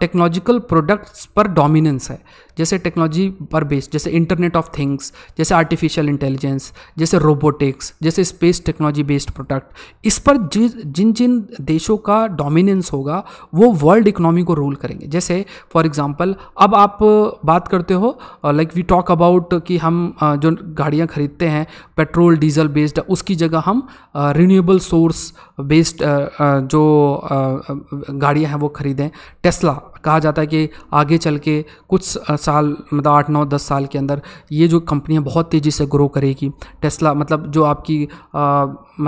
टेक्नोलॉजिकल प्रोडक्ट्स पर डोमिनेंस है जैसे टेक्नोलॉजी पर बेस्ड जैसे इंटरनेट ऑफ थिंग्स जैसे आर्टिफिशियल इंटेलिजेंस जैसे रोबोटिक्स जैसे स्पेस टेक्नोलॉजी बेस्ड प्रोडक्ट इस पर जि, जिन जिन देशों का डोमिनेंस होगा वो वर्ल्ड इकोनॉमी को रूल करेंगे जैसे फॉर एग्जांपल अब आप बात करते हो लाइक वी टॉक अबाउट कि हम uh, जो गाड़ियाँ खरीदते हैं पेट्रोल डीजल बेस्ड उसकी जगह हम रिन्यूएबल सोर्स बेस्ड जो uh, uh, गाड़ियाँ हैं वो वो ख़रीदें टेस्ला कहा जाता है कि आगे चल के कुछ साल मतलब आठ नौ दस साल के अंदर ये जो कंपनियां बहुत तेज़ी से ग्रो करेगी टेस्ला मतलब जो आपकी आ,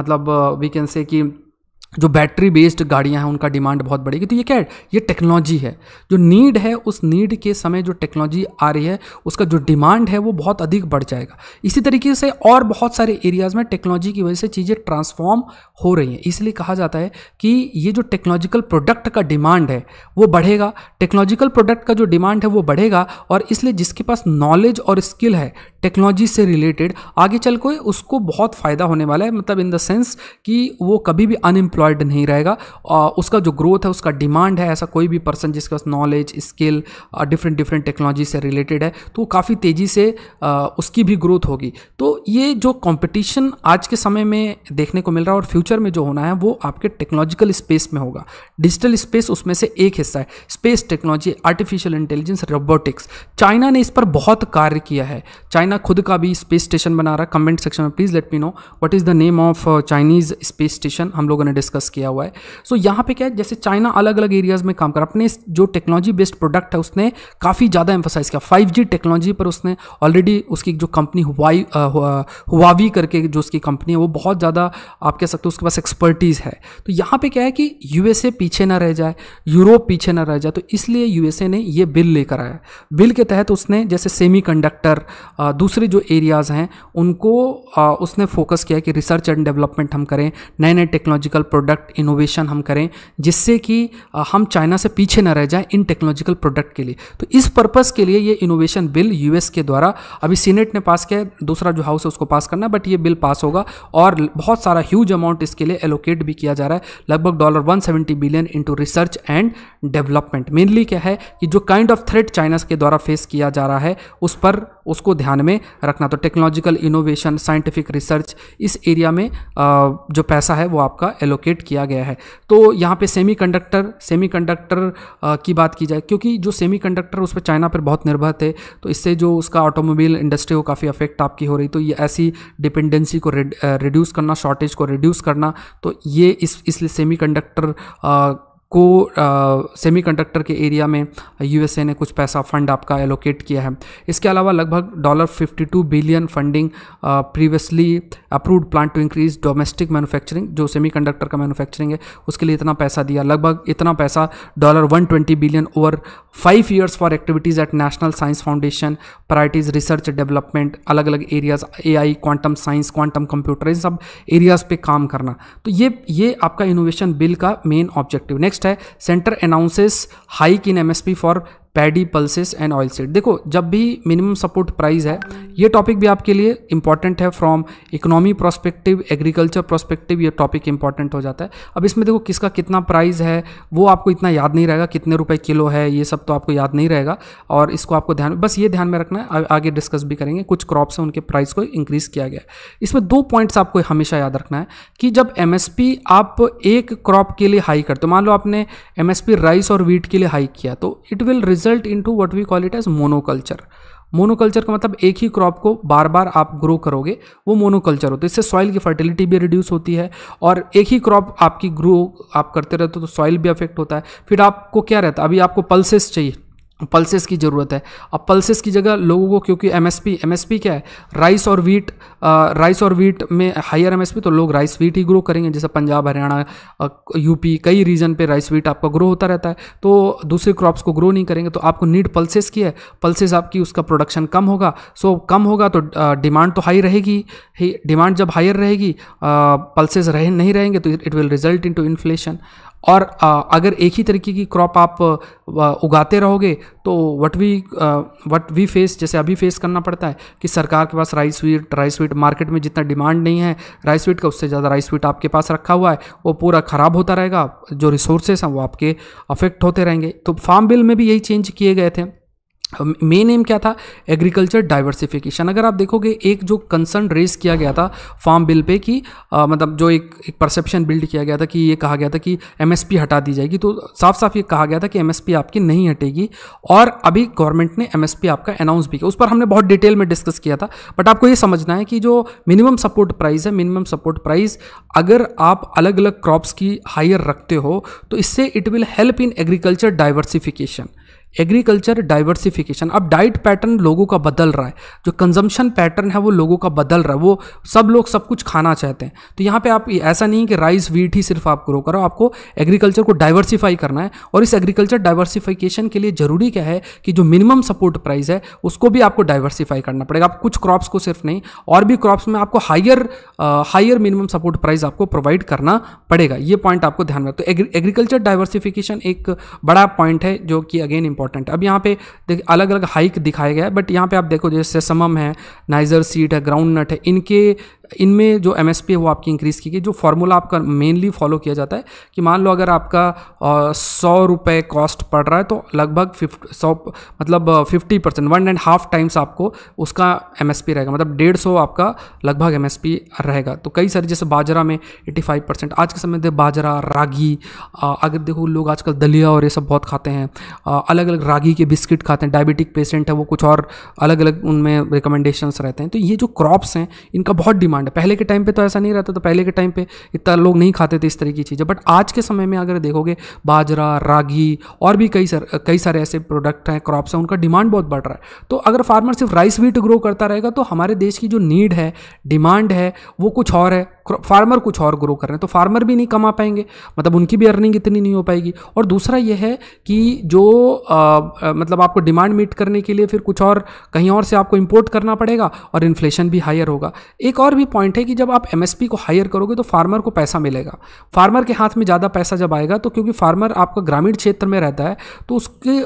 मतलब वी कैन से कि जो बैटरी बेस्ड गाड़ियां हैं उनका डिमांड बहुत बढ़ेगी तो ये क्या है ये टेक्नोलॉजी है जो नीड है उस नीड के समय जो टेक्नोलॉजी आ रही है उसका जो डिमांड है वो बहुत अधिक बढ़ जाएगा इसी तरीके से और बहुत सारे एरियाज़ में टेक्नोलॉजी की वजह से चीज़ें ट्रांसफॉर्म हो रही हैं इसलिए कहा जाता है कि ये जो टेक्नोलॉजिकल प्रोडक्ट का डिमांड है वो बढ़ेगा टेक्नोलॉजिकल प्रोडक्ट का जो डिमांड है वो बढ़ेगा और इसलिए जिसके पास नॉलेज और स्किल है टेक्नोलॉजी से रिलेटेड आगे चल के उसको बहुत फ़ायदा होने वाला है मतलब इन द सेंस कि वो कभी भी अनएम्प्लॉय अनएम्प्लॉयड नहीं रहेगा और उसका जो ग्रोथ है उसका डिमांड है ऐसा कोई भी पर्सन जिसके पास knowledge skill different different technology से रिलेटेड है तो काफ़ी तेज़ी से उसकी भी ग्रोथ होगी तो ये जो कॉम्पिटिशन आज के समय में देखने को मिल रहा है और फ्यूचर में जो होना है वो आपके टेक्नोलॉजिकल स्पेस में होगा डिजिटल स्पेस उसमें से एक हिस्सा है space technology artificial intelligence robotics China ने इस पर बहुत कार्य किया है चाइना खुद का भी स्पेस स्टेशन बना रहा है कमेंट सेक्शन में please let me know what is the name of Chinese space station हम लोगों ने डिस्कस डिस्कस किया हुआ है सो so, यहाँ पे क्या है जैसे चाइना अलग अलग एरियाज़ में काम कर अपने जो टेक्नोलॉजी बेस्ड प्रोडक्ट है उसने काफ़ी ज़्यादा एम्फोसाइज किया फाइव टेक्नोलॉजी पर उसने ऑलरेडी उसकी जो कंपनी हुआई हुआवी करके जो उसकी कंपनी है वो बहुत ज़्यादा आप कह सकते हो उसके पास एक्सपर्टीज़ है तो यहाँ पर क्या है कि यूएसए पीछे ना रह जाए यूरोप पीछे ना रह जाए तो इसलिए यूएसए ने ये बिल लेकर आया बिल के तहत उसने जैसे सेमी दूसरे जो एरियाज़ हैं उनको उसने फोकस किया कि रिसर्च एंड डेवलपमेंट हम करें नए नए टेक्नोलॉजिकल प्रोडक्ट प्रोडक्ट इनोवेशन हम करें जिससे कि हम चाइना से पीछे ना रह जाएं इन टेक्नोलॉजिकल प्रोडक्ट के लिए तो इस पर्पस के लिए ये इनोवेशन बिल यूएस के द्वारा अभी सीनेट ने पास किया दूसरा जो हाउस है उसको पास करना बट ये बिल पास होगा और बहुत सारा ह्यूज अमाउंट इसके लिए एलोकेट भी किया जा रहा है लगभग dollar one billion into research and development mainly क्या है कि जो काइंड ऑफ थ्रेट चाइना के द्वारा फेस किया जा रहा है उस पर उसको ध्यान में रखना तो टेक्नोलॉजिकल इनोवेशन साइंटिफिक रिसर्च इस एरिया में जो पैसा है वो आपका एलोकेट किया गया है तो यहाँ पे सेमीकंडक्टर सेमीकंडक्टर की बात की जाए क्योंकि जो सेमीकंडक्टर उस पर चाइना पर बहुत निर्भर थे तो इससे जो उसका ऑटोमोबाइल इंडस्ट्री को काफ़ी अफेक्ट आपकी हो रही तो ये ऐसी डिपेंडेंसी को रिड्यूस करना शॉर्टेज को रिड्यूस करना तो ये इस इसलिए सेमी कंडक्टर को सेमीकंडक्टर के एरिया में यूएसए ने कुछ पैसा फंड आपका एलोकेट किया है इसके अलावा लगभग dollar two billion funding previously approved plan to increase domestic manufacturing जो सेमीकंडक्टर का मैन्युफैक्चरिंग है उसके लिए इतना पैसा दिया लगभग इतना पैसा dollar one billion over five years for activities at National Science Foundation priorities research development अलग अलग areas A I quantum science quantum computer इन सब एरियाज़ पे काम करना तो ये ये आपका इनोवेशन बिल का मेन ऑब्जेक्टिव नेक्स्ट नेक्स्ट है centre announces hike in MSP for paddy pulses and oil seed देखो जब भी मिनिमम सपोर्ट प्राइस है ये टॉपिक भी आपके लिए इंपॉर्टेंट है from economy prospective agriculture prospective ये टॉपिक इंपॉर्टेंट हो जाता है अब इसमें देखो किसका कितना प्राइस है वो आपको इतना याद नहीं रहेगा कितने रुपए किलो है ये सब तो आपको याद नहीं रहेगा और इसको आपको ध्यान बस ये ध्यान में रखना है आगे डिस्कस भी करेंगे कुछ क्रॉप्स हैं उनके प्राइस को इंक्रीज़ किया गया इसमें दो पॉइंट्स आपको हमेशा याद रखना है कि जब एम आप एक क्रॉप के लिए हाई करते हो मान लो आपने एम राइस और वीट के लिए हाई किया तो it will result in to what we call it as monoculture monoculture का मतलब एक ही क्रॉप को बार बार आप ग्रो करोगे वो मोनोकल्चर होता है इससे सॉइल की फर्टिलिटी भी रिड्यूस होती है और एक ही क्रॉप आपकी ग्रो आप करते रहते हो तो सॉइल भी अफेक्ट होता है फिर आपको क्या रहता है अभी आपको पल्सेस चाहिए पल्सेस की ज़रूरत है अब पल्सेस की जगह लोगों को क्योंकि एमएसपी एमएसपी क्या है राइस और वीट आ, राइस और वीट में हायर एमएसपी तो लोग राइस वीट ही ग्रो करेंगे जैसे पंजाब हरियाणा यूपी कई रीजन पे राइस वीट आपका ग्रो होता रहता है तो दूसरे क्रॉप्स को ग्रो नहीं करेंगे तो आपको नीड पल्सेस की है पल्सेस आपकी उसका प्रोडक्शन कम होगा सो कम होगा तो डिमांड तो हाई रहेगी डिमांड जब हायर रहेगी पल्सेज रह नहीं रहेंगे तो it will result in to inflation और अगर एक ही तरीके की क्रॉप आप उगाते रहोगे तो what we what we face जैसे अभी फेस करना पड़ता है कि सरकार के पास rice wheat rice wheat market में जितना डिमांड नहीं है राइस वीट का उससे ज़्यादा राइस वीट आपके पास रखा हुआ है वो पूरा ख़राब होता रहेगा जो रिसोर्सेस हैं वो आपके अफेक्ट होते रहेंगे तो फार्म बिल में भी यही चेंज किए गए थे मेन एम क्या था एग्रीकल्चर डाइवर्सिफिकेशन अगर आप देखोगे एक जो कंसर्न रेज किया गया था फार्म बिल पे कि आ, मतलब जो एक एक परसेप्शन बिल्ड किया गया था कि ये कहा गया था कि एमएसपी हटा दी जाएगी तो साफ साफ ये कहा गया था कि एमएसपी आपकी नहीं हटेगी और अभी गवर्नमेंट ने एमएसपी आपका अनाउंस भी किया उस पर हमने बहुत डिटेल में डिस्कस किया था बट आपको ये समझना है कि जो मिनिमम सपोर्ट प्राइस है मिनिमम सपोर्ट प्राइस अगर आप अलग अलग क्रॉप्स की हायर रखते हो तो इससे it will help in agriculture diversification agriculture diversification अब डाइट पैटर्न लोगों का बदल रहा है जो कंजम्पशन पैटर्न है वो लोगों का बदल रहा है वो सब लोग सब कुछ खाना चाहते हैं तो यहाँ पे आप ऐसा नहीं कि राइस वीट ही सिर्फ आप ग्रो करो आपको एग्रीकल्चर को डाइवर्सिफाई करना है और इस एग्रीकल्चर डाइवर्सिफिकेशन के लिए ज़रूरी क्या है कि जो मिनिमम सपोर्ट प्राइस है उसको भी आपको डाइवर्सिफाई करना पड़ेगा आप कुछ क्रॉप्स को सिर्फ नहीं और भी क्रॉप्स में आपको higher higher minimum support price आपको प्रोवाइड करना पड़ेगा ये पॉइंट आपको ध्यान में तो एग्रीकल्चर डाइवर्सिफिकेशन एक बड़ा पॉइंट है जो कि अगेन इंपॉर्टेंट अब यहाँ पे देख अलग अलग हाइक दिखाया गया है बट यहाँ पे आप देखो जैसे समम है नाइजर सीट है ग्राउंड नट है इनके इनमें जो एम एस पी है वो आपकी इंक्रीज़ की गई जो फार्मूला आपका मेनली फॉलो किया जाता है कि मान लो अगर आपका सौ रुपये कॉस्ट पड़ रहा है तो लगभग फिफ्ट सौ मतलब fifty percent one and half times आपको उसका एम एस पी रहेगा मतलब डेढ़ सौ आपका लगभग एम एस पी रहेगा तो कई सारे जैसे बाजरा में एटी फाइव परसेंट आज के समय में बाजरा रागी अगर देखो लोग आजकल दलिया और ये सब बहुत खाते हैं अलग अलग रागी के बिस्किट खाते हैं डायबिटिक पेशेंट है वो कुछ और अलग अलग उनमें रिकमेंडेशंस रहते हैं तो ये जो क्रॉप्स हैं इनका बहुत डिमांड डिमांड है पहले के टाइम पे तो ऐसा नहीं रहता तो पहले के टाइम पे इतना लोग नहीं खाते थे इस तरह की चीज़ें बट आज के समय में अगर देखोगे बाजरा रागी और भी कई सर कई सारे ऐसे प्रोडक्ट हैं क्रॉप्स हैं उनका डिमांड बहुत बढ़ रहा है तो अगर फार्मर सिर्फ राइस वीट ग्रो करता रहेगा तो हमारे देश की जो नीड है डिमांड है वो कुछ और है फार्मर कुछ और ग्रो कर रहे हैं तो फार्मर भी नहीं कमा पाएंगे मतलब उनकी भी अर्निंग इतनी नहीं हो पाएगी और दूसरा यह है कि जो आ, आ, मतलब आपको डिमांड मीट करने के लिए फिर कुछ और कहीं और से आपको इम्पोर्ट करना पड़ेगा और इन्फ्लेशन भी हायर होगा एक और भी पॉइंट है कि जब आप एम को हायर करोगे तो फार्मर को पैसा मिलेगा फार्मर के हाथ में ज़्यादा पैसा जब आएगा तो क्योंकि फार्मर आपका ग्रामीण क्षेत्र में रहता है तो उसके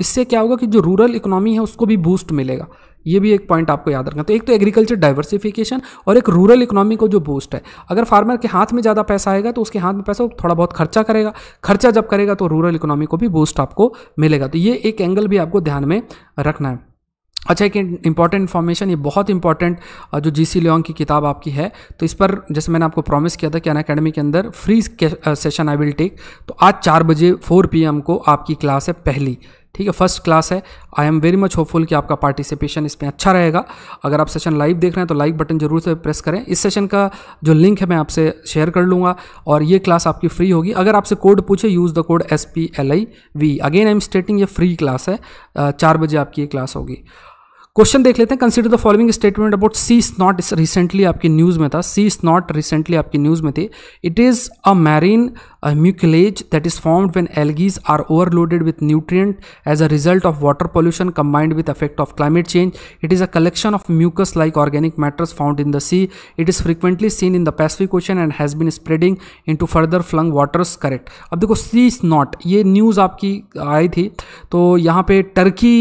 इससे क्या होगा कि जो रूरल इकोनॉमी है उसको भी बूस्ट मिलेगा ये भी एक पॉइंट आपको याद रखना तो एक तो एग्रीकल्चर डाइवर्सिफिकेशन और एक रूरल इकोनॉमी को जो बूस्ट है अगर फार्मर के हाथ में ज़्यादा पैसा आएगा तो उसके हाथ में पैसा थोड़ा बहुत खर्चा करेगा खर्चा जब करेगा तो रूरल इकोनॉमी को भी बूस्ट आपको मिलेगा तो ये एक एंगल भी आपको ध्यान में रखना है अच्छा एक इंपॉर्टेंट इन्फॉर्मेशन ये बहुत इंपॉर्टेंट जो जी सी लियोंग की किताब आपकी है तो इस पर जैसे मैंने आपको प्रॉमिस किया था कि अन अकेडमी के अंदर free session I will take तो आज चार बजे फोर पी एम को आपकी क्लास है पहली ठीक है फर्स्ट क्लास है I am very much hopeful कि आपका पार्टिसिपेशन इसमें अच्छा रहेगा अगर आप सेशन लाइव देख रहे हैं तो लाइक बटन जरूर से प्रेस करें इस सेशन का जो लिंक है मैं आपसे शेयर कर लूँगा और ये क्लास आपकी फ्री होगी अगर आपसे कोड पूछे use the code S P L I V again I am stating ये फ्री क्लास है चार बजे आपकी ये क्लास होगी क्वेश्चन देख लेते हैं consider the following statement about sea is not recently आपकी न्यूज़ में था सी इज नॉट रिसेंटली आपकी न्यूज़ में थी it is a marine mucilage that is formed when algae are overloaded with nutrient as a result of water pollution combined with effect of climate change it is a collection of mucus like organic matters found in the sea it is frequently seen in the Pacific Ocean and has been spreading in to further flung waters correct अब देखो sea is not ये news आपकी आई थी तो यहाँ पे Turkey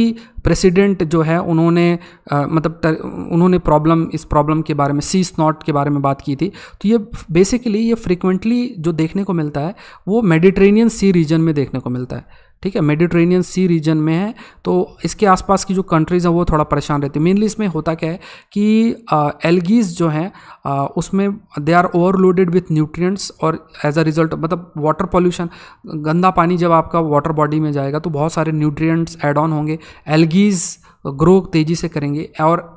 president जो है उन्होंने आ, मतलब तर, उन्होंने प्रॉब्लम इस प्रॉब्लम के बारे में सी स्नॉट के बारे में बात की थी तो ये बेसिकली ये फ्रिक्वेंटली जो देखने को मिलता है वो मेडिट्रेनियन सी रीजन में देखने को मिलता है ठीक है मेडिट्रेनियन सी रीजन में है तो इसके आसपास की जो कंट्रीज़ हैं वो थोड़ा परेशान रहती है मेनली इसमें होता क्या है कि एलगीज जो हैं उसमें they are overloaded with nutrients और एज अ रिजल्ट मतलब वाटर पॉल्यूशन गंदा पानी जब आपका वाटर बॉडी में जाएगा तो बहुत सारे न्यूट्रिएंट्स एड ऑन होंगे एलगीज ग्रो तेज़ी से करेंगे और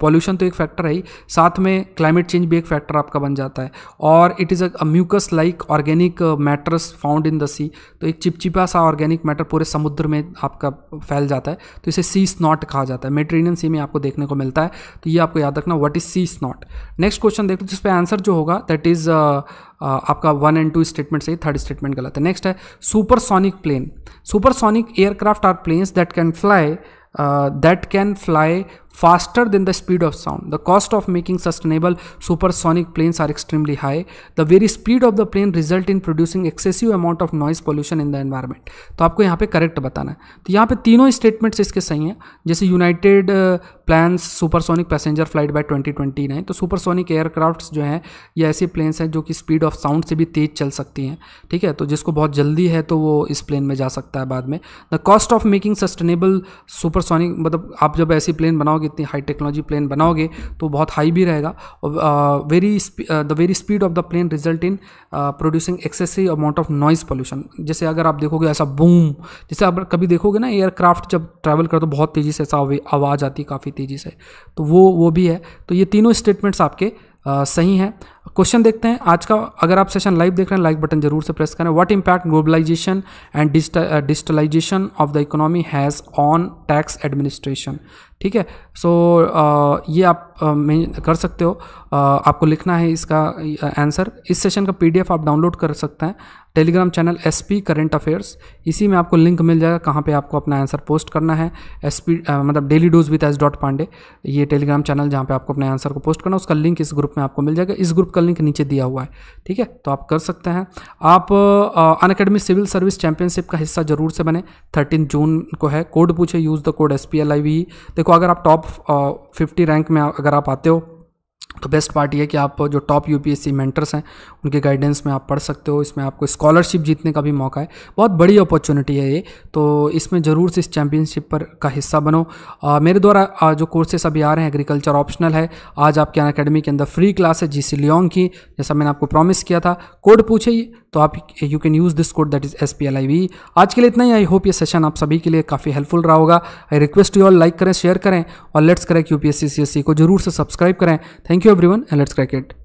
पॉल्यूशन तो एक फैक्टर है ही साथ में क्लाइमेट चेंज भी एक फैक्टर आपका बन जाता है और it is a mucus like organic matters found in the sea तो एक चिपचिपा सा ऑर्गेनिक मैटर पूरे समुद्र में आपका फैल जाता है तो इसे सी स्नॉट कहा जाता है मेटेरियन सी में आपको देखने को मिलता है तो ये आपको याद रखना what is sea snot next question देख लो जिसपे आंसर जो होगा दैट इज़ uh, uh, आपका वन एंड टू स्टेटमेंट सही थर्ड स्टेटमेंट गलत है नेक्स्ट है supersonic plane supersonic aircraft are planes that can fly that can fly faster than the speed of sound. The cost of making sustainable supersonic planes are extremely high. The very speed of the plane result in producing excessive amount of noise pollution in the environment. तो आपको यहाँ पे correct बताना है तो यहाँ पे तीनों स्टेटमेंट्स इसके सही हैं जैसे United plans supersonic passenger flight by 2029 तो सुपरसोनिक एयरक्राफ्ट्स जो हैं ये ऐसी प्लेन्स हैं जो कि स्पीड ऑफ साउंड से भी तेज चल सकती हैं ठीक है तो जिसको बहुत जल्दी है तो वो इस प्लेन में जा सकता है बाद में the cost of making sustainable supersonic मतलब आप जब ऐसी प्लेन बनाओगे बनाओगे इतनी हाई टेक्नोलॉजी प्लेन बनाओगे तो बहुत हाई भी रहेगा और very the very speed of the plane result in producing excessive amount of noise pollution जैसे अगर आप देखोगे ऐसा बूम जैसे आप कभी देखोगे ना एयरक्राफ्ट जब ट्रैवल करो तो बहुत तेज़ी से ऐसा आवाज़ आती है काफ़ी तेज़ी से तो वो वो भी है तो ये तीनों स्टेटमेंट्स आपके आ, सही हैं क्वेश्चन देखते हैं आज का अगर आप सेशन लाइव देख रहे हैं लाइक बटन जरूर से प्रेस करें what impact globalization and digitalization of the economy has on tax administration ठीक है सो so, uh, ये आप uh, कर सकते हो uh, आपको लिखना है इसका आंसर इस सेशन का पीडीएफ आप डाउनलोड कर सकते हैं Telegram channel S P current affairs इसी में आपको लिंक मिल जाएगा कहाँ पे आपको अपना आंसर पोस्ट करना है एस पी मतलब daily dose with S dot Pandey ये टेलीग्राम चैनल जहाँ पे आपको अपने आंसर को पोस्ट करना उसका लिंक इस ग्रुप में आपको मिल जाएगा इस ग्रुप का लिंक नीचे दिया हुआ है ठीक है तो आप कर सकते हैं आप Unacademy civil service championship का हिस्सा जरूर से बने थर्टीन जून को है कोड पूछे use the code S P I V देखो अगर आप टॉप फिफ्टी रैंक में अगर आप आते हो तो बेस्ट पार्ट ये कि आप जो टॉप यूपीएससी मेंटर्स हैं उनके गाइडेंस में आप पढ़ सकते हो इसमें आपको स्कॉलरशिप जीतने का भी मौका है बहुत बड़ी अपॉर्चुनिटी है ये तो इसमें ज़रूर से इस चैम्पियनशिप पर का हिस्सा बनो आ, मेरे द्वारा जो कोर्सेस अभी आ रहे हैं एग्रीकल्चर ऑप्शनल है आज आपके अन अकेडमी के अंदर फ्री क्लास है जी सी लियोंग की जैसा मैंने आपको प्रॉमिस किया था कोड पूछे तो आप you can use this code that is S P L I V आज के लिए इतना ही आई होप ये सेशन आप सभी के लिए काफ़ी हेल्पफुल रहा होगा I request you all like करें शेयर करें और लेट्स करें U P S C C S C को जरूर से सब्सक्राइब करें thank you you everyone and let's crack it.